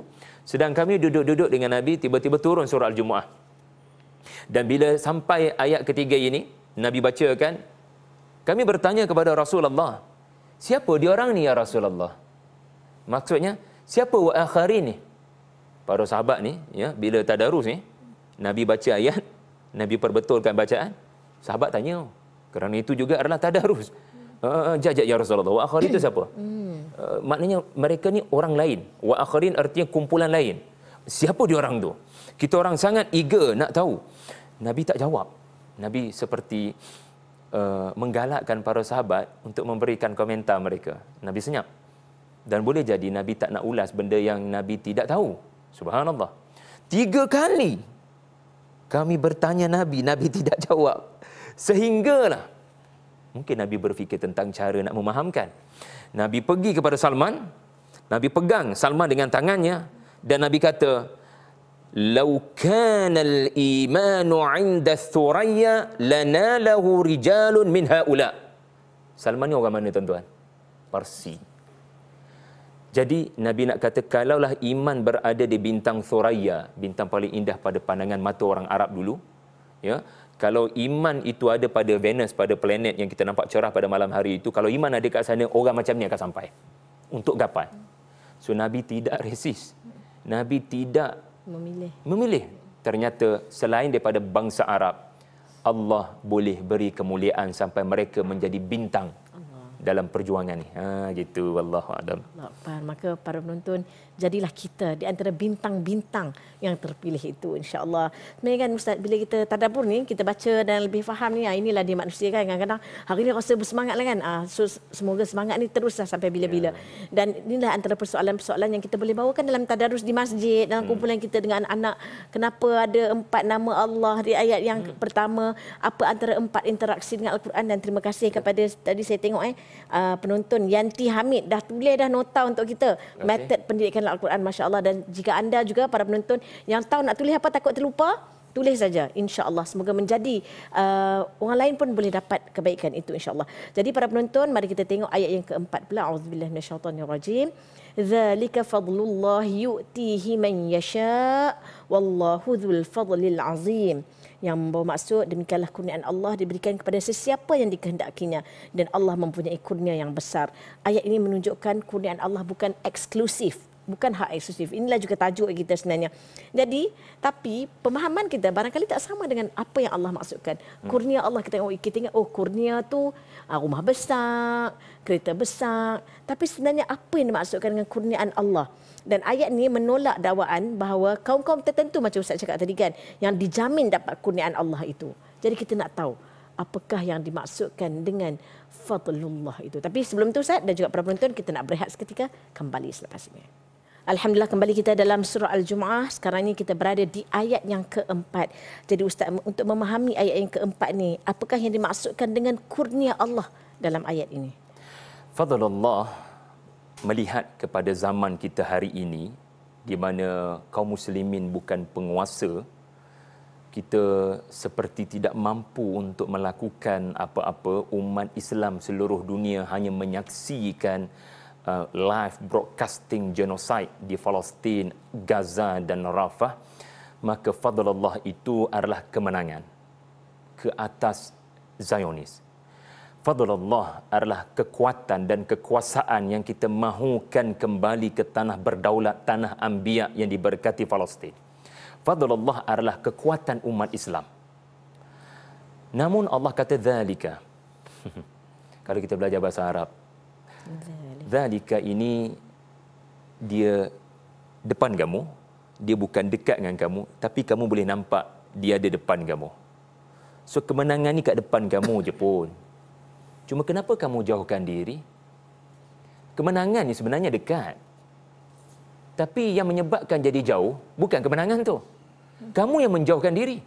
B: sedang kami duduk-duduk dengan Nabi tiba-tiba turun surah al-jumuah dan bila sampai ayat ketiga ini Nabi bacakan kami bertanya kepada Rasulullah siapa dia orang ni ya Rasulullah maksudnya siapa wa akhirin ni para sahabat ni ya bila tadarus ni Nabi baca ayat Nabi perbetulkan bacaan sahabat tanya oh, kerana itu juga adalah tadarus Ah, ah, ah. jajak ya Rasulullah. Wa akharin itu siapa? Uh, maknanya mereka ni orang lain. Wa akharin artinya kumpulan lain. Siapa dia orang tu? Kita orang sangat eager nak tahu. Nabi tak jawab. Nabi seperti uh, menggalakkan para sahabat untuk memberikan komentar mereka. Nabi senyap. Dan boleh jadi Nabi tak nak ulas benda yang Nabi tidak tahu. Subhanallah. Tiga kali kami bertanya Nabi, Nabi (laughs) tidak jawab. Sehinggalah Mungkin Nabi berfikir tentang cara nak memahamkan. Nabi pergi kepada Salman, Nabi pegang Salman dengan tangannya dan Nabi kata, "Lau kana al-iman 'inda Thuraya lanalahu rijalun min haula." Salman ni orang mana tuan-tuan? Parsi. Jadi Nabi nak kata kalaulah iman berada di bintang Thuraya, bintang paling indah pada pandangan mata orang Arab dulu, ya, kalau iman itu ada pada Venus, pada planet yang kita nampak cerah pada malam hari itu, kalau iman ada kat sana, orang macam ni akan sampai. Untuk gapai. So Nabi tidak resis. Nabi tidak memilih. memilih. Ternyata selain daripada bangsa Arab, Allah boleh beri kemuliaan sampai mereka menjadi bintang dalam perjuangan ini. Ha gitu wallahu alam.
A: Maka para penonton jadilah kita di antara bintang-bintang yang terpilih itu insyaallah. Sebenarnya kan ustaz bila kita tadabbur ni kita baca dan lebih faham ni ya, inilah dia manusia kan kadang-kadang hari ni rasa bersemangatlah kan. Ah so, semoga semangat ni teruslah sampai bila-bila. Ya. Dan inilah antara persoalan-persoalan yang kita boleh bawakan dalam tadarus di masjid dalam hmm. kumpulan kita dengan anak-anak. Kenapa ada empat nama Allah di ayat yang hmm. pertama? Apa antara empat interaksi dengan Al-Quran dan terima kasih kepada tadi saya tengok eh ah, penonton Yanti Hamid dah tulis dah nota untuk kita okay. method pendidikan dalam Al-Quran masya-Allah dan jika anda juga para penonton yang tahu nak tulis apa takut terlupa tulis saja insya-Allah semoga menjadi uh, orang lain pun boleh dapat kebaikan itu insya-Allah. Jadi para penonton mari kita tengok ayat yang keempat pula auzubillahi minasyaitonirrajim. Zalika fadlullah yu'tihi man yasha wallahu dzul fadlil azim. Yang bermaksud demikianlah kurnian Allah diberikan kepada sesiapa yang dikehendakinya dan Allah mempunyai kurnia yang besar. Ayat ini menunjukkan kurnian Allah bukan eksklusif bukan hak eksklusif. Inilah juga tajuk kita sebenarnya. Jadi, tapi pemahaman kita barangkali tak sama dengan apa yang Allah maksudkan. Hmm. Kurnia Allah kita tengok, kita tengok oh kurnia tu ah, rumah besar, kereta besar. Tapi sebenarnya apa yang dimaksudkan dengan kurniaan Allah? Dan ayat ni menolak dakwaan bahawa kaum-kaum tertentu macam Ustaz cakap tadi kan, yang dijamin dapat kurniaan Allah itu. Jadi kita nak tahu apakah yang dimaksudkan dengan fadlullah itu. Tapi sebelum itu Ustaz dan juga para penonton kita nak berehat seketika kembali selepas ini. Alhamdulillah kembali kita dalam surah al jumuah Sekarang ini kita berada di ayat yang keempat. Jadi Ustaz, untuk memahami ayat yang keempat ni, apakah yang dimaksudkan dengan kurnia Allah dalam ayat ini?
B: Fadhal melihat kepada zaman kita hari ini, di mana kaum muslimin bukan penguasa, kita seperti tidak mampu untuk melakukan apa-apa umat Islam seluruh dunia hanya menyaksikan Uh, live broadcasting genocide di Palestin, Gaza dan Rafah, maka fadlullah itu adalah kemenangan ke atas Zionis. Fadlullah adalah kekuatan dan kekuasaan yang kita mahukan kembali ke tanah berdaulat, tanah ambia yang diberkati Palestin. Fadlullah adalah kekuatan umat Islam. Namun Allah kata zalika. (laughs) Kalau kita belajar bahasa Arab zalika ini dia depan kamu dia bukan dekat dengan kamu tapi kamu boleh nampak dia ada depan kamu so kemenangan ni kat depan kamu je pun cuma kenapa kamu jauhkan diri kemenangan ni sebenarnya dekat tapi yang menyebabkan jadi jauh bukan kemenangan tu kamu yang menjauhkan diri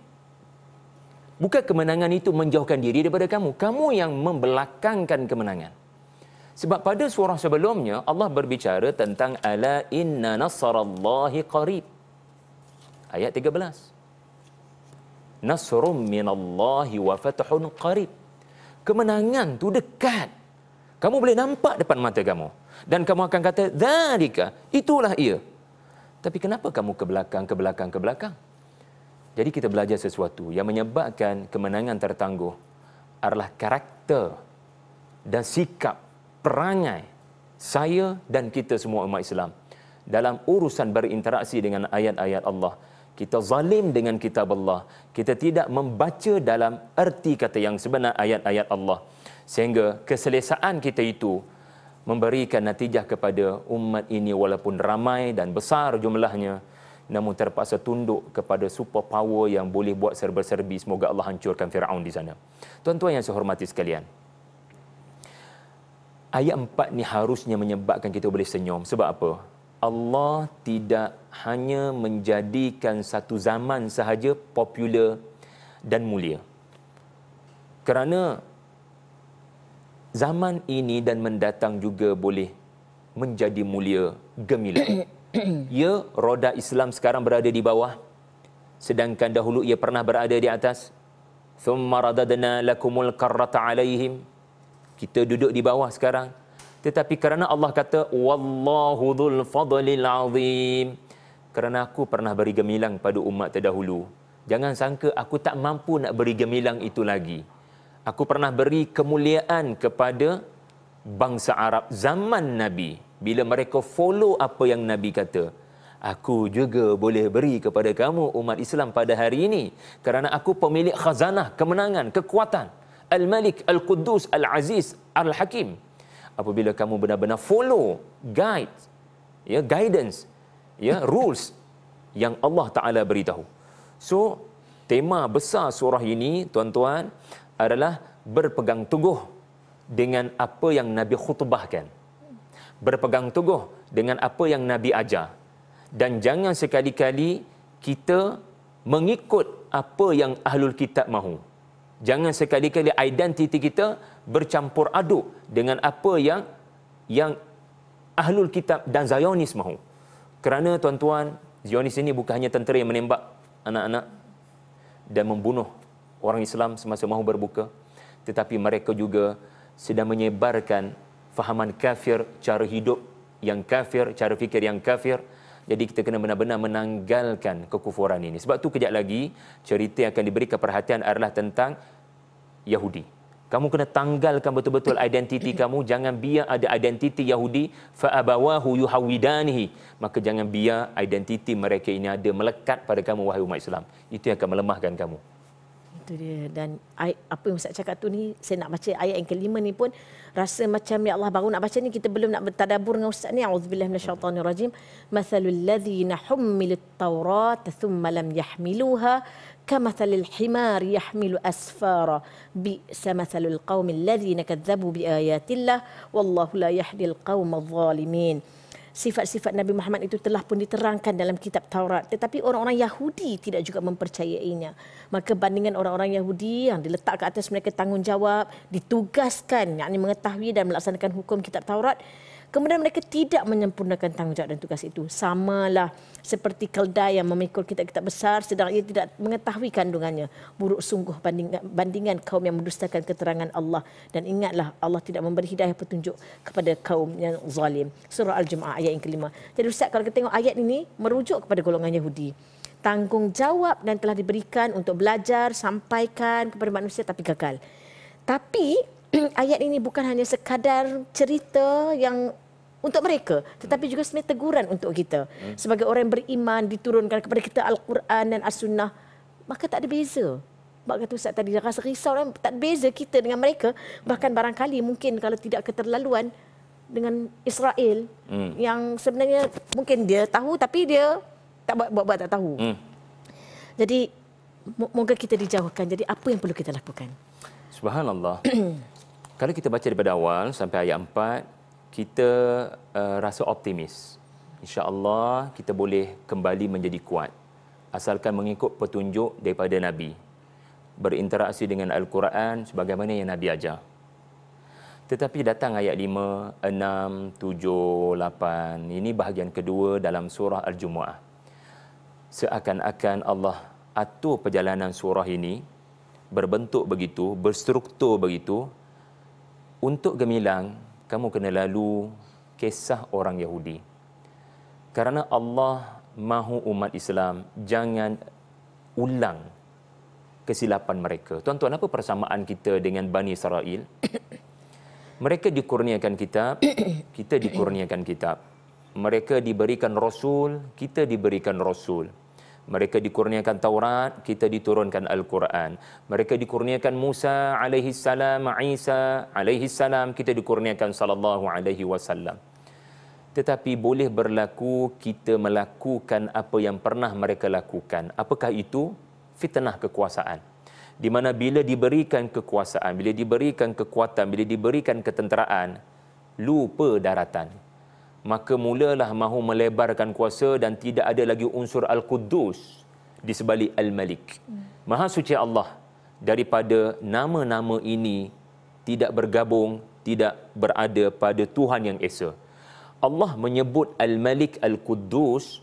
B: bukan kemenangan itu menjauhkan diri daripada kamu kamu yang membelakangkan kemenangan sebab pada surah sebelumnya Allah berbicara tentang ala inna nasrallahi qarib. Ayat 13. Nasrum minallahi wa fathun qarib. Kemenangan tu dekat. Kamu boleh nampak depan mata kamu. Dan kamu akan kata, Zalika, itulah ia. Tapi kenapa kamu ke belakang, ke belakang, ke belakang? Jadi kita belajar sesuatu yang menyebabkan kemenangan tertangguh adalah karakter dan sikap perangai saya dan kita semua umat Islam dalam urusan berinteraksi dengan ayat-ayat Allah kita zalim dengan kitab Allah kita tidak membaca dalam erti kata yang sebenar ayat-ayat Allah sehingga keselesaan kita itu memberikan natijah kepada umat ini walaupun ramai dan besar jumlahnya namun terpaksa tunduk kepada super power yang boleh buat serba-serbi semoga Allah hancurkan Firaun di sana tuan-tuan yang saya hormati sekalian ayat empat ni harusnya menyebabkan kita boleh senyum. Sebab apa? Allah tidak hanya menjadikan satu zaman sahaja popular dan mulia. Kerana zaman ini dan mendatang juga boleh menjadi mulia, gemilang. (coughs) ya, roda Islam sekarang berada di bawah. Sedangkan dahulu ia pernah berada di atas. ثُمَّ رَدَدْنَا لَكُمُ الْقَرَّةَ عَلَيْهِمْ kita duduk di bawah sekarang tetapi kerana Allah kata wallahu dzul fadlil azim kerana aku pernah beri gemilang pada umat terdahulu jangan sangka aku tak mampu nak beri gemilang itu lagi aku pernah beri kemuliaan kepada bangsa Arab zaman Nabi bila mereka follow apa yang Nabi kata aku juga boleh beri kepada kamu umat Islam pada hari ini kerana aku pemilik khazanah kemenangan kekuatan Al-Malik, Al-Quddus, Al-Aziz, Al-Hakim. Apabila kamu benar-benar follow guide, ya, guidance, ya, rules yang Allah Ta'ala beritahu. So, tema besar surah ini, tuan-tuan, adalah berpegang teguh dengan apa yang Nabi khutbahkan. Berpegang teguh dengan apa yang Nabi ajar. Dan jangan sekali-kali kita mengikut apa yang ahlul kitab mahu jangan sekali-kali identiti kita bercampur aduk dengan apa yang yang ahlul kitab dan zionis mahu. Kerana tuan-tuan, zionis ini bukan hanya tentera yang menembak anak-anak dan membunuh orang Islam semasa mahu berbuka, tetapi mereka juga sedang menyebarkan fahaman kafir cara hidup yang kafir, cara fikir yang kafir. Jadi kita kena benar-benar menanggalkan kekufuran ini. Sebab tu kejap lagi cerita yang akan diberi keperhatian adalah tentang Yahudi. Kamu kena tanggalkan betul-betul identiti kamu. Jangan biar ada identiti Yahudi. Fa'abawahu yuhawidanihi. Maka jangan biar identiti mereka ini ada melekat pada kamu, wahai umat Islam. Itu yang akan melemahkan kamu.
A: Itu dia dan ayat, apa yang Ustaz cakap tu ni saya nak baca ayat yang kelima ni pun rasa macam ya Allah baru nak baca ni kita belum nak bertadabur dengan Ustaz ni auzubillahi minasyaitonirrajim mathalul ladzina humilat tawrat thumma lam yahmiluha كمثل الحمار يحمل أسفارا بئس مثل القوم الذين كذبوا بآيات الله والله لا يهدي القوم sifat-sifat Nabi Muhammad itu telah pun diterangkan dalam kitab Taurat. Tetapi orang-orang Yahudi tidak juga mempercayainya. Maka bandingan orang-orang Yahudi yang diletak ke atas mereka tanggungjawab, ditugaskan yang mengetahui dan melaksanakan hukum kitab Taurat, kemudian mereka tidak menyempurnakan tanggungjawab dan tugas itu. Samalah seperti keldai yang memikul kitab-kitab besar sedang ia tidak mengetahui kandungannya. Buruk sungguh bandingan, kaum yang mendustakan keterangan Allah dan ingatlah Allah tidak memberi hidayah petunjuk kepada kaum yang zalim. Surah Al-Jum'ah ayat yang kelima. Jadi Ustaz kalau kita tengok ayat ini merujuk kepada golongan Yahudi tanggungjawab dan telah diberikan untuk belajar sampaikan kepada manusia tapi gagal. Tapi (clears throat) ayat ini bukan hanya sekadar cerita yang untuk mereka tetapi juga sebenarnya teguran untuk kita hmm. sebagai orang yang beriman diturunkan kepada kita al-Quran dan as-Sunnah maka tak ada beza Mak kata Ustaz tadi rasa risau kan? tak ada beza kita dengan mereka bahkan barangkali mungkin kalau tidak keterlaluan dengan Israel hmm. yang sebenarnya mungkin dia tahu tapi dia tak buat-buat tak tahu. Hmm. Jadi moga kita dijauhkan. Jadi apa yang perlu kita lakukan?
B: Subhanallah. (clears throat) kalau kita baca daripada awal sampai ayat 4 kita uh, rasa optimis. InsyaAllah kita boleh kembali menjadi kuat. Asalkan mengikut petunjuk daripada Nabi. Berinteraksi dengan Al-Quran sebagaimana yang Nabi ajar. Tetapi datang ayat 5, 6, 7, 8. Ini bahagian kedua dalam surah Al-Jumu'ah. Seakan-akan Allah atur perjalanan surah ini berbentuk begitu, berstruktur begitu untuk gemilang kamu kena lalu kisah orang Yahudi. Kerana Allah mahu umat Islam jangan ulang kesilapan mereka. Tuan-tuan, apa persamaan kita dengan Bani Israel? (coughs) mereka dikurniakan kitab, (coughs) kita dikurniakan kitab. Mereka diberikan rasul, kita diberikan rasul mereka dikurniakan Taurat kita diturunkan Al-Quran mereka dikurniakan Musa alaihi salam Isa alaihi salam kita dikurniakan sallallahu alaihi wasallam tetapi boleh berlaku kita melakukan apa yang pernah mereka lakukan apakah itu fitnah kekuasaan di mana bila diberikan kekuasaan, bila diberikan kekuatan, bila diberikan ketenteraan, lupa daratan maka mulalah mahu melebarkan kuasa dan tidak ada lagi unsur Al-Quddus di sebalik Al-Malik. Maha suci Allah daripada nama-nama ini tidak bergabung, tidak berada pada Tuhan yang Esa. Allah menyebut Al-Malik Al-Quddus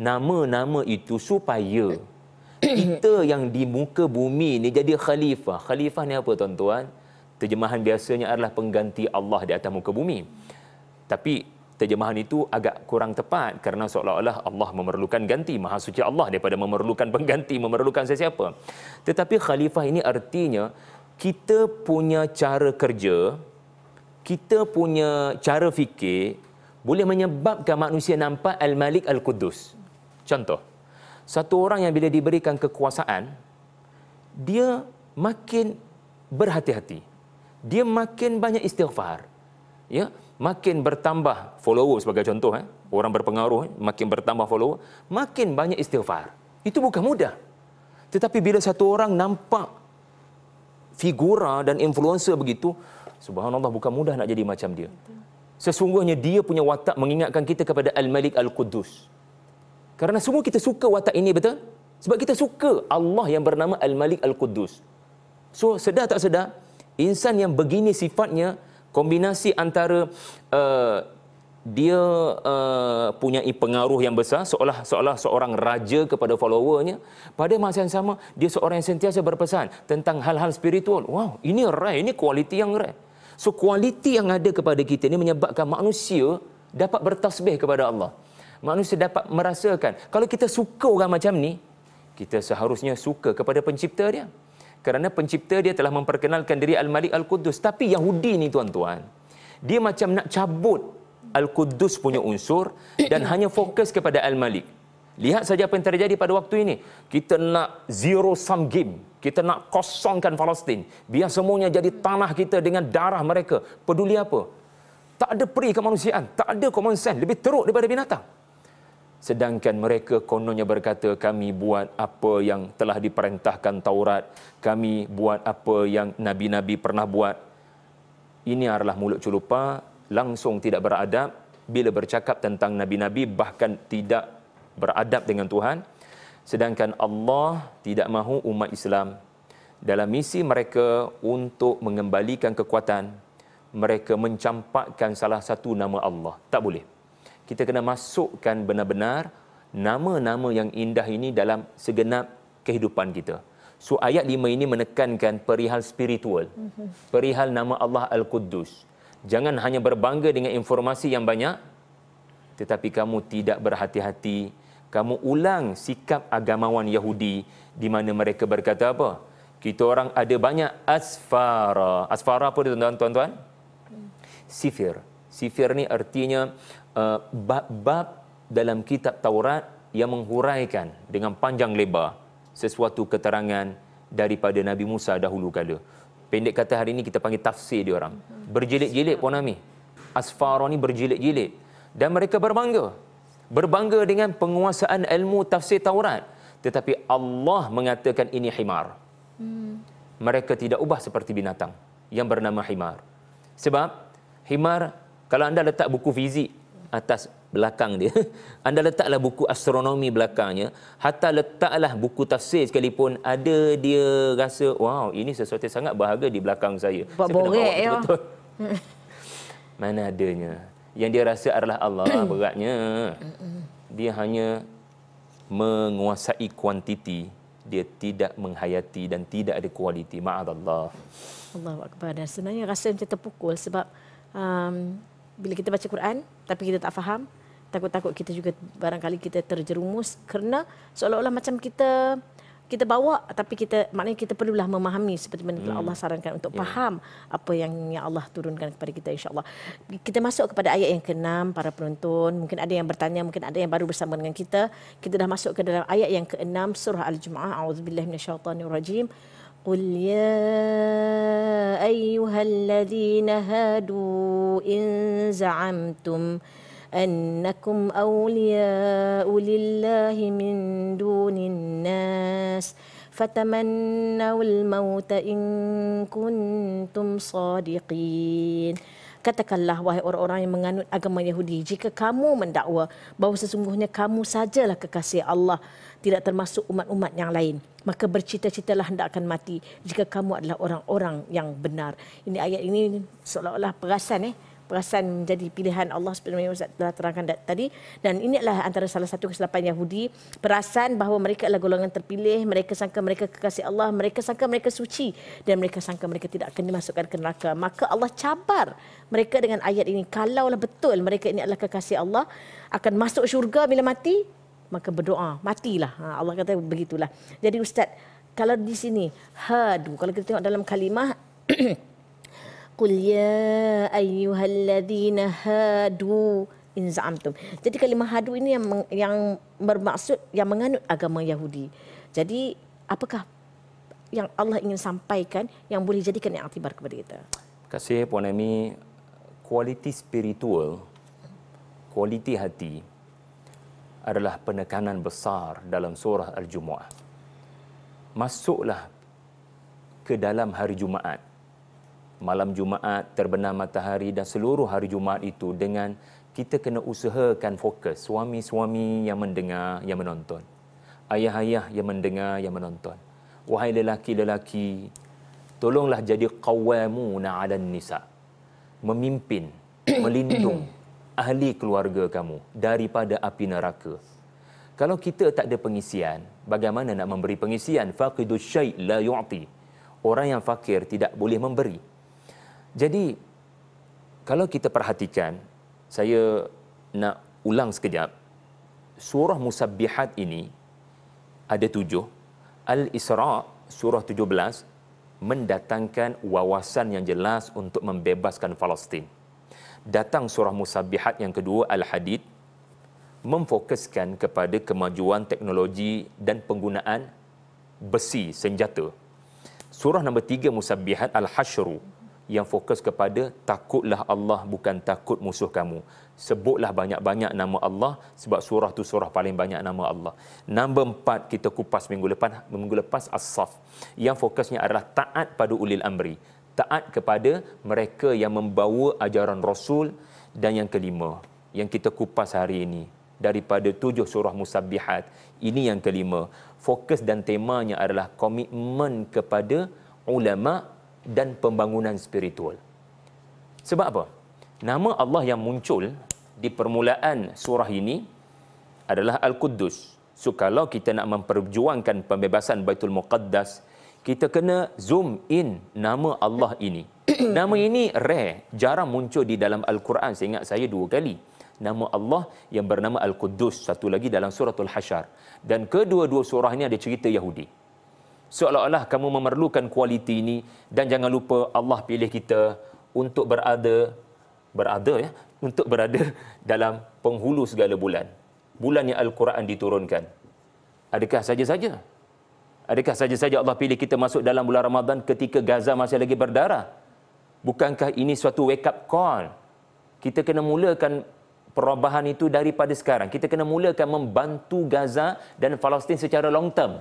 B: nama-nama itu supaya (coughs) kita yang di muka bumi ni jadi khalifah. Khalifah ni apa tuan-tuan? Terjemahan biasanya adalah pengganti Allah di atas muka bumi. Tapi terjemahan itu agak kurang tepat kerana seolah-olah Allah memerlukan ganti maha suci Allah daripada memerlukan pengganti memerlukan sesiapa tetapi khalifah ini artinya kita punya cara kerja kita punya cara fikir boleh menyebabkan manusia nampak al-malik al-quddus contoh satu orang yang bila diberikan kekuasaan dia makin berhati-hati dia makin banyak istighfar ya makin bertambah follower sebagai contoh eh, orang berpengaruh eh. makin bertambah follower makin banyak istighfar itu bukan mudah tetapi bila satu orang nampak figura dan influencer begitu subhanallah bukan mudah nak jadi macam dia sesungguhnya dia punya watak mengingatkan kita kepada al-malik al-quddus kerana semua kita suka watak ini betul sebab kita suka Allah yang bernama al-malik al-quddus so sedar tak sedar insan yang begini sifatnya kombinasi antara uh, dia uh, punya pengaruh yang besar seolah seolah seorang raja kepada followernya pada masa yang sama dia seorang yang sentiasa berpesan tentang hal-hal spiritual wow ini rare ini kualiti yang rare so kualiti yang ada kepada kita ini menyebabkan manusia dapat bertasbih kepada Allah manusia dapat merasakan kalau kita suka orang macam ni kita seharusnya suka kepada pencipta dia kerana pencipta dia telah memperkenalkan diri Al-Malik Al-Quddus tapi Yahudi ni tuan-tuan dia macam nak cabut Al-Quddus punya unsur dan hanya fokus kepada Al-Malik lihat saja apa yang terjadi pada waktu ini kita nak zero sum game kita nak kosongkan Palestin biar semuanya jadi tanah kita dengan darah mereka peduli apa tak ada peri kemanusiaan tak ada common sense lebih teruk daripada binatang Sedangkan mereka kononnya berkata, kami buat apa yang telah diperintahkan Taurat. Kami buat apa yang Nabi-Nabi pernah buat. Ini adalah mulut culupa, langsung tidak beradab. Bila bercakap tentang Nabi-Nabi, bahkan tidak beradab dengan Tuhan. Sedangkan Allah tidak mahu umat Islam dalam misi mereka untuk mengembalikan kekuatan, mereka mencampakkan salah satu nama Allah. Tak boleh kita kena masukkan benar-benar nama-nama yang indah ini dalam segenap kehidupan kita. So ayat lima ini menekankan perihal spiritual. Perihal nama Allah Al-Quddus. Jangan hanya berbangga dengan informasi yang banyak tetapi kamu tidak berhati-hati. Kamu ulang sikap agamawan Yahudi di mana mereka berkata apa? Kita orang ada banyak asfara. Asfara apa dia tuan-tuan? Sifir. Sifir ni artinya Eh, bab-bab uh, dalam kitab Taurat yang menghuraikan dengan panjang lebar sesuatu keterangan daripada Nabi Musa dahulu kala. Pendek kata hari ini kita panggil tafsir dia orang. Berjilid-jilid puan Ami. Asfara ni berjilid-jilid. Dan mereka berbangga. Berbangga dengan penguasaan ilmu tafsir Taurat. Tetapi Allah mengatakan ini himar. Hmm. Mereka tidak ubah seperti binatang yang bernama himar. Sebab himar, kalau anda letak buku fizik, atas belakang dia. (laughs) Anda letaklah buku astronomi belakangnya, hatta letaklah buku tafsir sekalipun ada dia rasa wow, ini sesuatu yang sangat berharga di belakang saya. Buat borek ya. (laughs) Mana adanya. Yang dia rasa adalah Allah (coughs) beratnya. Dia hanya menguasai kuantiti, dia tidak menghayati dan tidak ada kualiti. Ma'adallah.
A: Allah Dan sebenarnya rasa macam terpukul sebab um, bila kita baca Quran tapi kita tak faham, takut-takut kita juga barangkali kita terjerumus kerana seolah-olah macam kita kita bawa tapi kita maknanya kita perlulah memahami seperti mana hmm. Allah sarankan untuk yeah. faham apa yang yang Allah turunkan kepada kita insya-Allah. Kita masuk kepada ayat yang keenam, para penonton, mungkin ada yang bertanya, mungkin ada yang baru bersama dengan kita. Kita dah masuk ke dalam ayat yang keenam surah Al-Jumuah. A'udzubillahi minasyaitanirrajim. قل يا أيها الذين هادوا إن زعمتم أنكم أولياء لله من دون الناس فتمنوا الموت إن كنتم صادقين Katakanlah wahai orang-orang yang menganut agama Yahudi, jika kamu mendakwa bahawa sesungguhnya kamu sajalah kekasih Allah, tidak termasuk umat-umat yang lain, maka bercita-citalah hendak akan mati jika kamu adalah orang-orang yang benar. Ini ayat ini seolah-olah perasan eh perasan menjadi pilihan Allah seperti yang Ustaz telah terangkan tadi dan ini adalah antara salah satu kesilapan Yahudi perasan bahawa mereka adalah golongan terpilih mereka sangka mereka kekasih Allah mereka sangka mereka suci dan mereka sangka mereka tidak akan dimasukkan ke neraka maka Allah cabar mereka dengan ayat ini kalaulah betul mereka ini adalah kekasih Allah akan masuk syurga bila mati maka berdoa matilah ha, Allah kata begitulah jadi ustaz kalau di sini hadu kalau kita tengok dalam kalimah (clears throat) Qul ya ayyuhalladhina hadu in za'amtum. Jadi kalimah hadu ini yang yang bermaksud yang menganut agama Yahudi. Jadi apakah yang Allah ingin sampaikan yang boleh jadikan yang i'tibar kepada kita?
B: kasih Puan Amy. Kualiti spiritual, kualiti hati adalah penekanan besar dalam surah Al-Jumu'ah. Masuklah ke dalam hari Jumaat malam Jumaat, terbenam matahari dan seluruh hari Jumaat itu dengan kita kena usahakan fokus suami-suami yang mendengar, yang menonton. Ayah-ayah yang mendengar, yang menonton. Wahai lelaki-lelaki, tolonglah jadi qawamu ala nisa. Memimpin, (coughs) melindung ahli keluarga kamu daripada api neraka. Kalau kita tak ada pengisian, bagaimana nak memberi pengisian? Faqidu syai' la yu'ti. Orang yang fakir tidak boleh memberi. Jadi kalau kita perhatikan, saya nak ulang sekejap. Surah Musabbihat ini ada tujuh. Al-Isra surah 17 mendatangkan wawasan yang jelas untuk membebaskan Palestin. Datang surah Musabbihat yang kedua Al-Hadid memfokuskan kepada kemajuan teknologi dan penggunaan besi senjata. Surah nombor tiga Musabbihat Al-Hashru yang fokus kepada takutlah Allah bukan takut musuh kamu. Sebutlah banyak-banyak nama Allah sebab surah tu surah paling banyak nama Allah. Nombor empat kita kupas minggu lepas, minggu lepas As-Saf. Yang fokusnya adalah taat pada ulil amri. Taat kepada mereka yang membawa ajaran Rasul. Dan yang kelima, yang kita kupas hari ini daripada tujuh surah musabbihat. Ini yang kelima. Fokus dan temanya adalah komitmen kepada ulama' dan pembangunan spiritual. Sebab apa? Nama Allah yang muncul di permulaan surah ini adalah Al-Quddus. So kalau kita nak memperjuangkan pembebasan Baitul Muqaddas, kita kena zoom in nama Allah ini. (clears throat) Nama ini rare, jarang muncul di dalam Al-Quran. Saya ingat saya dua kali. Nama Allah yang bernama Al-Quddus, satu lagi dalam suratul Hashar. Dan kedua-dua surah ini ada cerita Yahudi seolah-olah kamu memerlukan kualiti ini dan jangan lupa Allah pilih kita untuk berada berada ya untuk berada (laughs) dalam penghulu segala bulan bulan yang al-Quran diturunkan adakah saja-saja adakah saja-saja Allah pilih kita masuk dalam bulan Ramadan ketika Gaza masih lagi berdarah bukankah ini suatu wake up call kita kena mulakan perubahan itu daripada sekarang kita kena mulakan membantu Gaza dan Palestin secara long term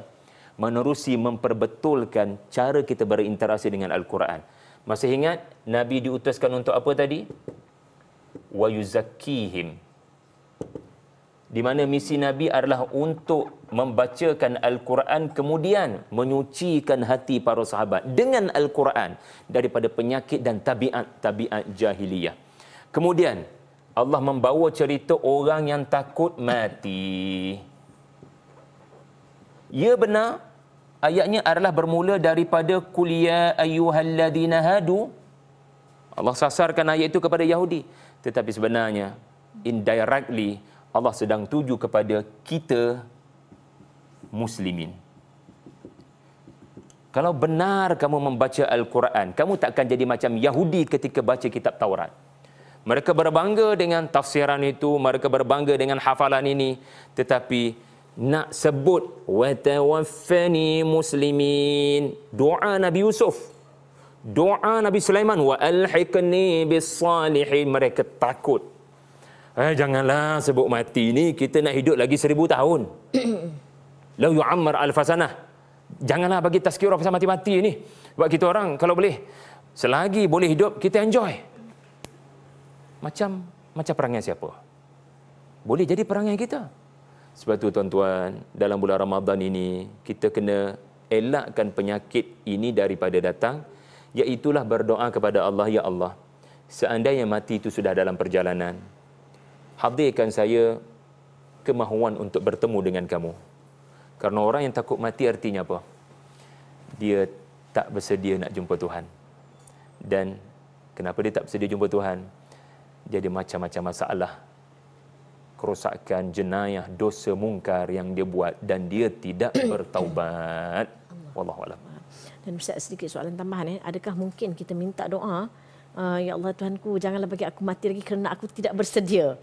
B: menerusi memperbetulkan cara kita berinteraksi dengan Al-Quran. Masih ingat Nabi diutuskan untuk apa tadi? Wa yuzakkihim. Di mana misi Nabi adalah untuk membacakan Al-Quran kemudian menyucikan hati para sahabat dengan Al-Quran daripada penyakit dan tabiat-tabiat jahiliyah. Kemudian Allah membawa cerita orang yang takut mati. Ya benar, ayatnya adalah bermula daripada kulia ya ayyuhalladzina hadu Allah sasarkan ayat itu kepada Yahudi tetapi sebenarnya indirectly Allah sedang tuju kepada kita muslimin kalau benar kamu membaca Al-Quran, kamu tak akan jadi macam Yahudi ketika baca kitab Taurat. Mereka berbangga dengan tafsiran itu, mereka berbangga dengan hafalan ini. Tetapi nak sebut watawaffani muslimin doa Nabi Yusuf doa Nabi Sulaiman wa alhiqni bisalihin mereka takut eh janganlah sebut mati ni kita nak hidup lagi seribu tahun (clears throat) lau yu'ammar alfasanah janganlah bagi tazkirah pasal mati-mati ni buat kita orang kalau boleh selagi boleh hidup kita enjoy macam macam perangai siapa boleh jadi perangai kita sebab itu tuan-tuan, dalam bulan Ramadhan ini, kita kena elakkan penyakit ini daripada datang, iaitulah berdoa kepada Allah, Ya Allah, seandainya mati itu sudah dalam perjalanan, hadirkan saya kemahuan untuk bertemu dengan kamu. Karena orang yang takut mati artinya apa? Dia tak bersedia nak jumpa Tuhan. Dan kenapa dia tak bersedia jumpa Tuhan? Jadi macam-macam masalah kerosakan jenayah dosa mungkar yang dia buat dan dia tidak (coughs) bertaubat wallahu alam
A: dan Ustaz sedikit soalan tambahan eh adakah mungkin kita minta doa ah, ya Allah Tuhanku janganlah bagi aku mati lagi kerana aku tidak bersedia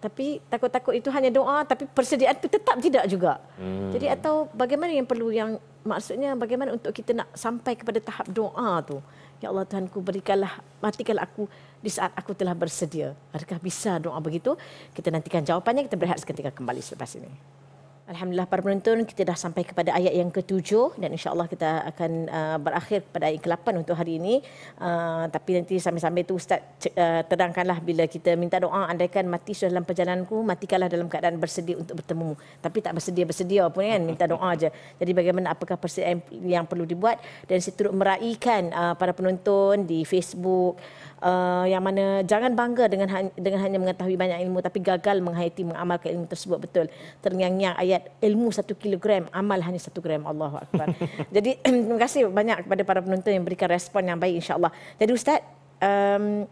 A: tapi takut-takut itu hanya doa tapi persediaan itu tetap tidak juga hmm. jadi atau bagaimana yang perlu yang maksudnya bagaimana untuk kita nak sampai kepada tahap doa tu ya Allah Tuhanku berikanlah matikanlah aku di saat aku telah bersedia. Adakah bisa doa begitu? Kita nantikan jawapannya, kita berehat seketika kembali selepas ini. Alhamdulillah para penonton kita dah sampai kepada ayat yang ketujuh dan insyaAllah kita akan uh, berakhir kepada ayat ke-8 untuk hari ini. Uh, tapi nanti sambil-sambil itu Ustaz uh, terangkanlah bila kita minta doa andaikan mati sudah dalam perjalananku matikanlah dalam keadaan bersedia untuk bertemu. Tapi tak bersedia-bersedia pun kan minta doa aja. Jadi bagaimana apakah persediaan yang perlu dibuat dan saya turut meraihkan uh, para penonton di Facebook Uh, yang mana jangan bangga dengan dengan hanya mengetahui banyak ilmu tapi gagal menghayati mengamalkan ilmu tersebut betul terngiang-ngiang ayat ayat ilmu satu kilogram, amal hanya satu gram. Allahu Akbar. (laughs) Jadi (clears throat) terima kasih banyak kepada para penonton yang berikan respon yang baik insyaAllah. Jadi Ustaz, um,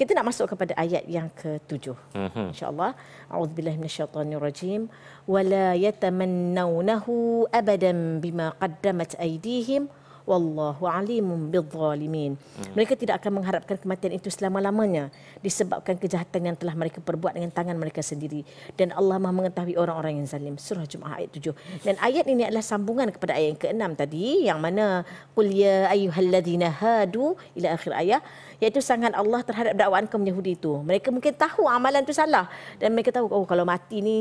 A: kita nak masuk kepada ayat yang ketujuh. Uh-huh. InsyaAllah. A'udzubillah minasyaitanirrajim. Wala yatamannawnahu abadan bima qaddamat aidihim wallahu alimun bidzalimin hmm. mereka tidak akan mengharapkan kematian itu selama-lamanya disebabkan kejahatan yang telah mereka perbuat dengan tangan mereka sendiri dan Allah Maha mengetahui orang-orang yang zalim surah jumaah ayat 7 dan ayat ini adalah sambungan kepada ayat yang keenam tadi yang mana qul ya ayyuhalladzina hadu ila akhir ayat iaitu sangat Allah terhadap dakwaan kaum Yahudi itu mereka mungkin tahu amalan itu salah dan mereka tahu oh kalau mati ni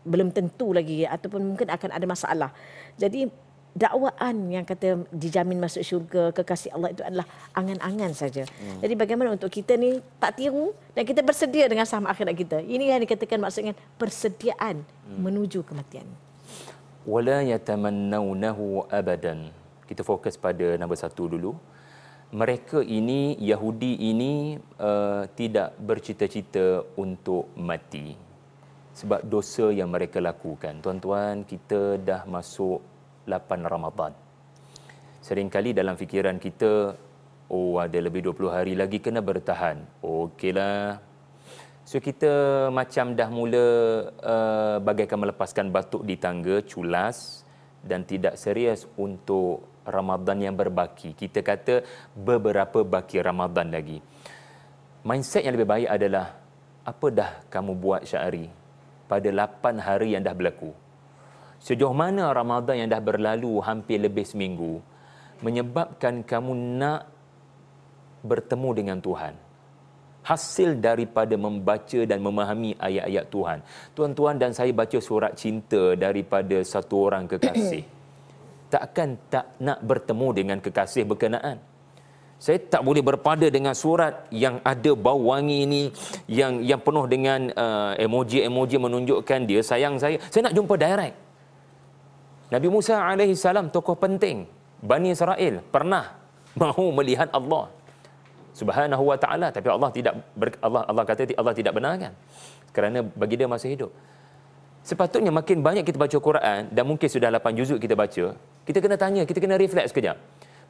A: belum tentu lagi ataupun mungkin akan ada masalah jadi dakwaan yang kata dijamin masuk syurga kekasih Allah itu adalah angan-angan saja. Hmm. Jadi bagaimana untuk kita ni tak tiru dan kita bersedia dengan saham akhirat kita. Ini yang dikatakan maksudnya persediaan hmm. menuju kematian.
B: Wala yatamannawnahu abadan. Kita fokus pada nombor satu dulu. Mereka ini, Yahudi ini uh, tidak bercita-cita untuk mati. Sebab dosa yang mereka lakukan. Tuan-tuan, kita dah masuk 8 Ramadan. Seringkali dalam fikiran kita, oh ada lebih 20 hari lagi kena bertahan. Okeylah. So kita macam dah mula uh, bagaikan melepaskan batuk di tangga, culas dan tidak serius untuk Ramadhan yang berbaki. Kita kata beberapa baki Ramadhan lagi. Mindset yang lebih baik adalah apa dah kamu buat syahari pada 8 hari yang dah berlaku? sejauh mana Ramadan yang dah berlalu hampir lebih seminggu menyebabkan kamu nak bertemu dengan Tuhan hasil daripada membaca dan memahami ayat-ayat Tuhan. Tuan-tuan dan saya baca surat cinta daripada satu orang kekasih. (clears throat) Takkan tak nak bertemu dengan kekasih berkenaan. Saya tak boleh berpada dengan surat yang ada bau wangi ini yang yang penuh dengan uh, emoji-emoji menunjukkan dia sayang saya. Saya nak jumpa direct. Nabi Musa alaihi salam tokoh penting Bani Israel pernah (laughs) mahu melihat Allah Subhanahu wa taala tapi Allah tidak ber Allah Allah kata Allah tidak benarkan kerana bagi dia masih hidup. Sepatutnya makin banyak kita baca Quran dan mungkin sudah 8 juzuk kita baca, kita kena tanya, kita kena reflect sekejap.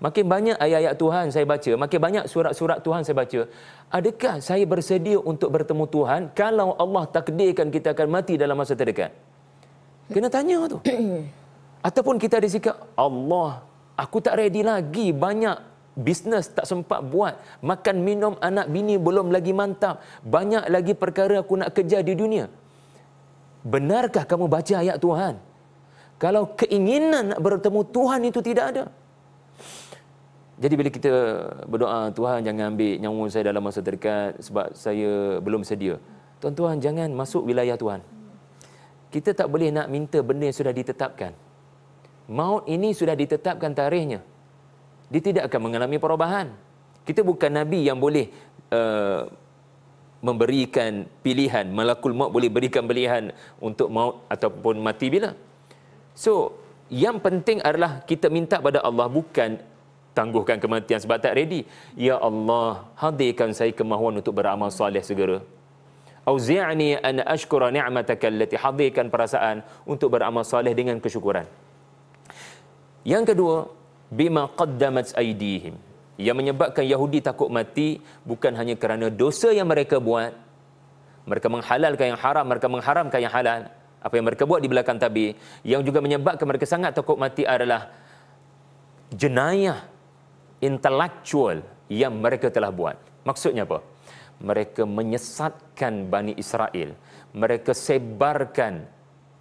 B: Makin banyak ayat-ayat Tuhan saya baca, makin banyak surat-surat Tuhan saya baca, adakah saya bersedia untuk bertemu Tuhan kalau Allah takdirkan kita akan mati dalam masa terdekat? Kena tanya tu. (clears throat) Ataupun kita ada sikap, Allah, aku tak ready lagi, banyak bisnes tak sempat buat, makan minum anak bini belum lagi mantap, banyak lagi perkara aku nak kerja di dunia. Benarkah kamu baca ayat Tuhan? Kalau keinginan nak bertemu Tuhan itu tidak ada. Jadi bila kita berdoa, Tuhan jangan ambil nyawa saya dalam masa terdekat sebab saya belum sedia. Tuan-tuan, jangan masuk wilayah Tuhan. Kita tak boleh nak minta benda yang sudah ditetapkan maut ini sudah ditetapkan tarikhnya. Dia tidak akan mengalami perubahan. Kita bukan Nabi yang boleh uh, memberikan pilihan, malakul maut boleh berikan pilihan untuk maut ataupun mati bila. So, yang penting adalah kita minta pada Allah bukan tangguhkan kematian sebab tak ready. Ya Allah, hadirkan saya kemahuan untuk beramal soleh segera. Auzi'ni an ashkura ni'mataka allati hadirkan perasaan untuk beramal soleh dengan kesyukuran. Yang kedua, bima qaddamat aydihim. Yang menyebabkan Yahudi takut mati bukan hanya kerana dosa yang mereka buat. Mereka menghalalkan yang haram, mereka mengharamkan yang halal. Apa yang mereka buat di belakang tabi yang juga menyebabkan mereka sangat takut mati adalah jenayah intelektual yang mereka telah buat. Maksudnya apa? Mereka menyesatkan Bani Israel. Mereka sebarkan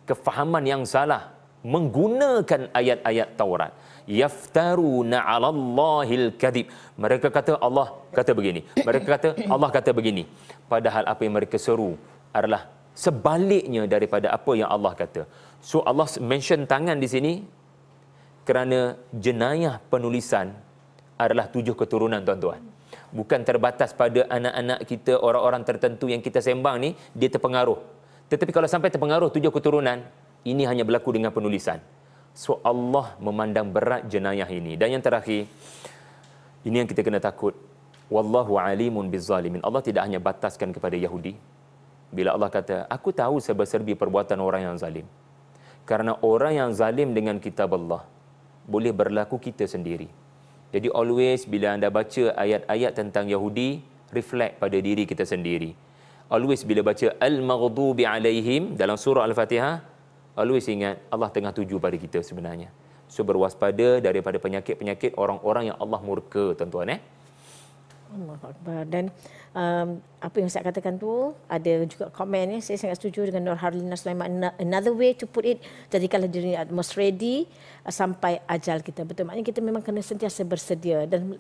B: kefahaman yang salah menggunakan ayat-ayat Taurat yaftaruna 'alallahi al-kadhib mereka kata Allah kata begini mereka kata Allah kata begini padahal apa yang mereka seru adalah sebaliknya daripada apa yang Allah kata so Allah mention tangan di sini kerana jenayah penulisan adalah tujuh keturunan tuan-tuan bukan terbatas pada anak-anak kita orang-orang tertentu yang kita sembang ni dia terpengaruh tetapi kalau sampai terpengaruh tujuh keturunan ini hanya berlaku dengan penulisan. So Allah memandang berat jenayah ini. Dan yang terakhir, ini yang kita kena takut. Wallahu alimun bizzalimin. Allah tidak hanya bataskan kepada Yahudi. Bila Allah kata, aku tahu serbi perbuatan orang yang zalim. Kerana orang yang zalim dengan kitab Allah, boleh berlaku kita sendiri. Jadi always bila anda baca ayat-ayat tentang Yahudi, reflect pada diri kita sendiri. Always bila baca Al-Maghdubi Alayhim dalam surah Al-Fatihah, always ingat Allah tengah tuju pada kita sebenarnya. So berwaspada daripada penyakit-penyakit orang-orang yang Allah murka tuan-tuan eh.
A: Allah Akbar. Dan um, apa yang saya katakan tu ada juga komen ya. Saya sangat setuju dengan Nur Harlina Sulaiman. Another way to put it, jadi kalau diri most ready uh, sampai ajal kita. Betul maknanya kita memang kena sentiasa bersedia dan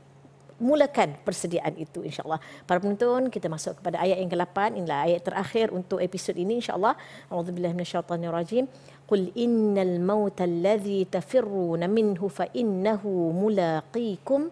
A: mulakan persediaan itu insyaallah. Para penonton, kita masuk kepada ayat yang ke-8. Inilah ayat terakhir untuk episod ini insyaallah. Auzubillahi minasyaitonirrajim. Qul innal mauta alladhi tafirruna minhu fa innahu mulaqikum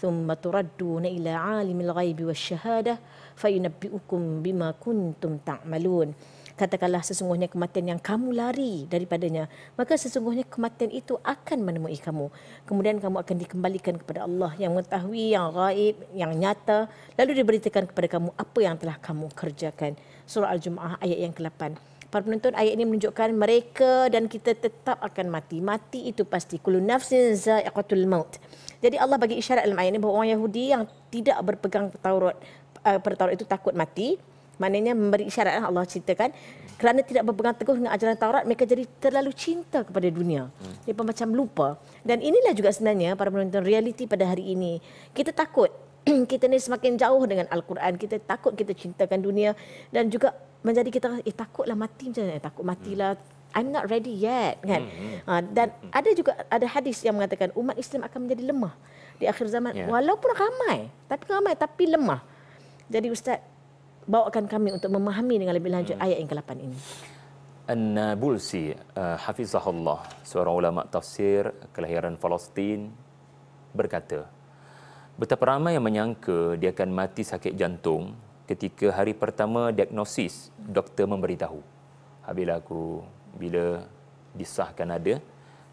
A: thumma turadduna ila alimil ghaibi wasyahadah fayunabbi'ukum bima kuntum ta'malun. Ta katakanlah sesungguhnya kematian yang kamu lari daripadanya maka sesungguhnya kematian itu akan menemui kamu kemudian kamu akan dikembalikan kepada Allah yang mengetahui yang gaib yang nyata lalu diberitakan kepada kamu apa yang telah kamu kerjakan surah al-jumuah ayat yang ke-8 Para penonton ayat ini menunjukkan mereka dan kita tetap akan mati. Mati itu pasti. Kulu nafsin za'iqatul maut. Jadi Allah bagi isyarat dalam ayat ini bahawa orang Yahudi yang tidak berpegang Taurat, uh, pada Taurat itu takut mati. Maknanya memberi isyarat lah Allah ceritakan kerana tidak berpegang teguh dengan ajaran Taurat mereka jadi terlalu cinta kepada dunia. Dia hmm. macam lupa. Dan inilah juga sebenarnya para penonton realiti pada hari ini. Kita takut (clears throat) kita ni semakin jauh dengan Al-Quran. Kita takut kita cintakan dunia dan juga menjadi kita eh takutlah mati macam mana? Eh, takut matilah. Hmm. I'm not ready yet kan. Hmm. Ha, dan ada juga ada hadis yang mengatakan umat Islam akan menjadi lemah di akhir zaman yeah. walaupun ramai tapi ramai tapi lemah. Jadi ustaz bawakan kami untuk memahami dengan lebih lanjut hmm. ayat yang ke-8 ini.
B: An-Nabulsi uh, hafizahullah seorang ulama tafsir kelahiran Palestin berkata Betapa ramai yang menyangka dia akan mati sakit jantung ketika hari pertama diagnosis doktor memberitahu. Habis lah aku bila disahkan ada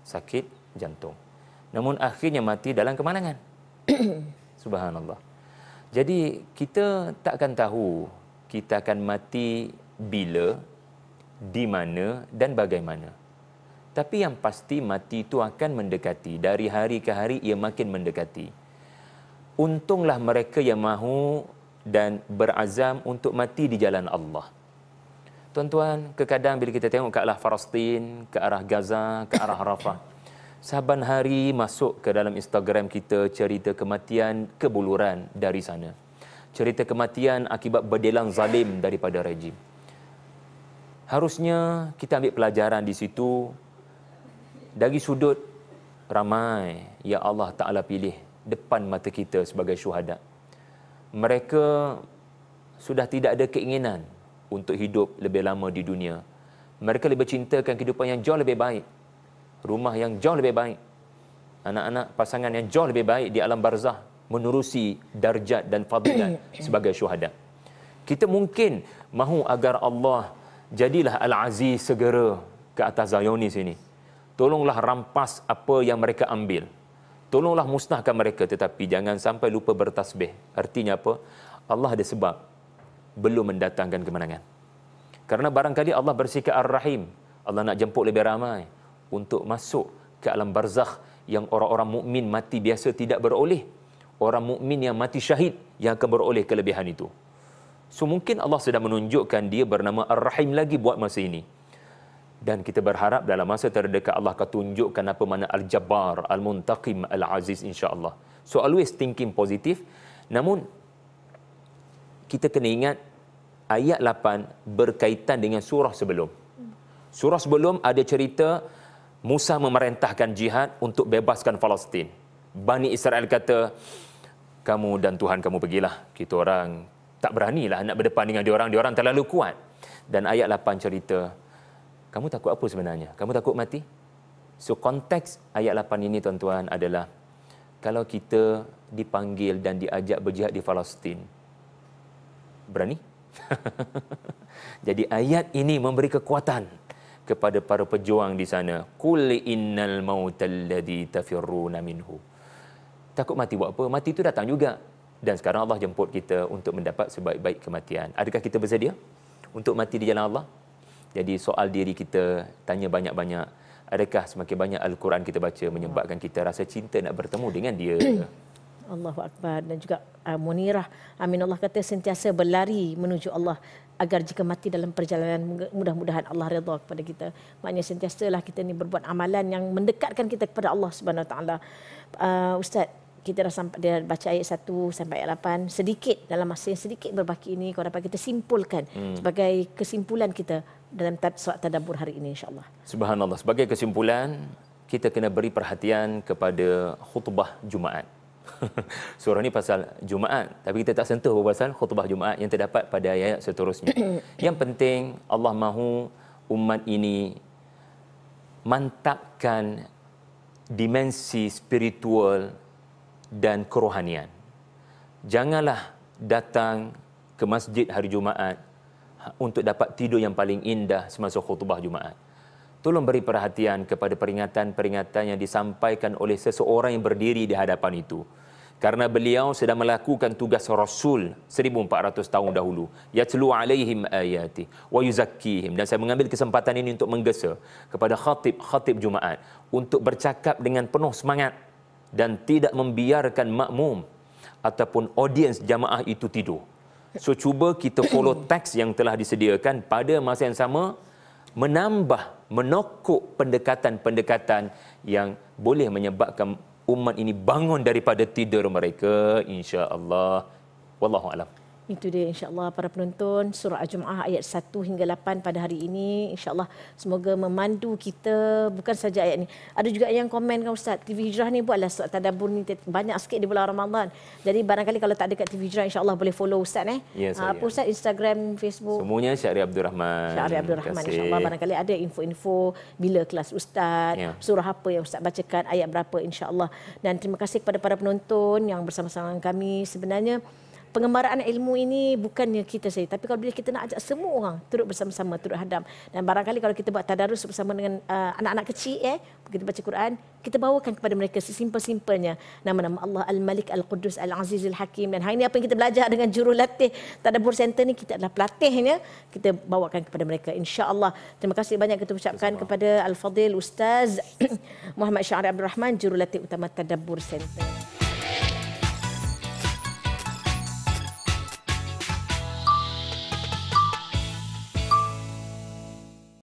B: sakit jantung. Namun akhirnya mati dalam kemalangan. (coughs) Subhanallah. Jadi kita tak akan tahu kita akan mati bila, di mana dan bagaimana. Tapi yang pasti mati itu akan mendekati. Dari hari ke hari ia makin mendekati. Untunglah mereka yang mahu dan berazam untuk mati di jalan Allah. Tuan-tuan, kekadang bila kita tengok ke arah Farastin, ke arah Gaza, ke arah Rafah, saban hari masuk ke dalam Instagram kita cerita kematian kebuluran dari sana cerita kematian akibat berdelang zalim daripada rejim. Harusnya kita ambil pelajaran di situ dari sudut ramai ya Allah Taala pilih depan mata kita sebagai syuhada. Mereka sudah tidak ada keinginan untuk hidup lebih lama di dunia. Mereka lebih cintakan kehidupan yang jauh lebih baik. Rumah yang jauh lebih baik. Anak-anak pasangan yang jauh lebih baik di alam barzah menerusi darjat dan fadilat (clears throat) sebagai syuhada. Kita mungkin mahu agar Allah jadilah Al-Aziz segera ke atas Zionis ini. Tolonglah rampas apa yang mereka ambil. Tolonglah musnahkan mereka tetapi jangan sampai lupa bertasbih. Artinya apa? Allah ada sebab belum mendatangkan kemenangan. Karena barangkali Allah bersikap ar-rahim. Allah nak jemput lebih ramai untuk masuk ke alam barzakh yang orang-orang mukmin mati biasa tidak beroleh orang mukmin yang mati syahid yang akan beroleh kelebihan itu. So mungkin Allah sedang menunjukkan dia bernama Ar-Rahim lagi buat masa ini. Dan kita berharap dalam masa terdekat Allah akan tunjukkan apa mana Al-Jabbar, Al-Muntaqim, Al-Aziz insya-Allah. So always thinking positif. Namun kita kena ingat ayat 8 berkaitan dengan surah sebelum. Surah sebelum ada cerita Musa memerintahkan jihad untuk bebaskan Palestin. Bani Israel kata, kamu dan Tuhan kamu pergilah. Kita orang tak beranilah nak berdepan dengan diorang. Diorang terlalu kuat. Dan ayat 8 cerita, kamu takut apa sebenarnya? Kamu takut mati? So konteks ayat 8 ini tuan-tuan adalah kalau kita dipanggil dan diajak berjihad di Palestin. Berani? (laughs) Jadi ayat ini memberi kekuatan kepada para pejuang di sana. Qul innal ladhi tafirruna minhu takut mati buat apa? Mati itu datang juga. Dan sekarang Allah jemput kita untuk mendapat sebaik-baik kematian. Adakah kita bersedia untuk mati di jalan Allah? Jadi soal diri kita, tanya banyak-banyak. Adakah semakin banyak Al-Quran kita baca menyebabkan kita rasa cinta nak bertemu dengan dia? (clears throat)
A: Allahu Akbar dan juga uh, Munirah. Amin Allah kata sentiasa berlari menuju Allah agar jika mati dalam perjalanan mudah-mudahan Allah redha kepada kita. Maknanya sentiasalah kita ini berbuat amalan yang mendekatkan kita kepada Allah Subhanahu Wa Taala. Ah, Ustaz, kita dah sampai dia baca ayat 1 sampai ayat 8 sedikit dalam masa yang sedikit berbaki ini kau dapat kita simpulkan hmm. sebagai kesimpulan kita dalam surat tadabbur hari ini insyaallah.
B: Subhanallah. Sebagai kesimpulan kita kena beri perhatian kepada khutbah Jumaat. (laughs) Surah ini pasal Jumaat tapi kita tak sentuh pasal khutbah Jumaat yang terdapat pada ayat seterusnya. (coughs) yang penting Allah mahu umat ini mantapkan dimensi spiritual dan kerohanian. Janganlah datang ke masjid hari Jumaat untuk dapat tidur yang paling indah semasa khutbah Jumaat. Tolong beri perhatian kepada peringatan-peringatan yang disampaikan oleh seseorang yang berdiri di hadapan itu. Karena beliau sedang melakukan tugas Rasul 1400 tahun dahulu. Yatlu alaihim ayati wa yuzakkihim. Dan saya mengambil kesempatan ini untuk menggesa kepada khatib-khatib Jumaat untuk bercakap dengan penuh semangat dan tidak membiarkan makmum ataupun audiens jamaah itu tidur. So cuba kita follow (clears throat) teks yang telah disediakan pada masa yang sama menambah menokok pendekatan-pendekatan yang boleh menyebabkan umat ini bangun daripada tidur mereka insya-Allah. Wallahu a'lam.
A: Itu dia insyaAllah para penonton surah Jum'ah ayat 1 hingga 8 pada hari ini. InsyaAllah semoga memandu kita bukan saja ayat ini. Ada juga yang komen kan Ustaz, TV Hijrah ni buatlah surat tadabur ni banyak sikit di bulan Ramadan. Jadi barangkali kalau tak ada kat TV Hijrah insyaAllah boleh follow Ustaz eh. Ya, saya. Ah, apa Ustaz Instagram, Facebook?
B: Semuanya Syahri Abdul Rahman. Syahri Abdul Rahman insyaAllah barangkali
A: ada info-info bila kelas Ustaz, ya. surah apa yang Ustaz bacakan, ayat berapa insyaAllah. Dan terima kasih kepada para penonton yang bersama-sama kami sebenarnya pengembaraan ilmu ini bukannya kita saja tapi kalau bila kita nak ajak semua orang turut bersama-sama turut hadam dan barangkali kalau kita buat tadarus bersama dengan uh, anak-anak kecil eh kita baca Quran kita bawakan kepada mereka sesimpel-simpelnya nama-nama Allah Al-Malik Al-Quddus Al-Aziz Al-Hakim dan hari ini apa yang kita belajar dengan jurulatih tadabbur center ni kita adalah pelatihnya kita bawakan kepada mereka insya-Allah terima kasih banyak kita ucapkan kepada Al-Fadil Ustaz (coughs) Muhammad Syahri Abdul Rahman jurulatih utama tadabbur center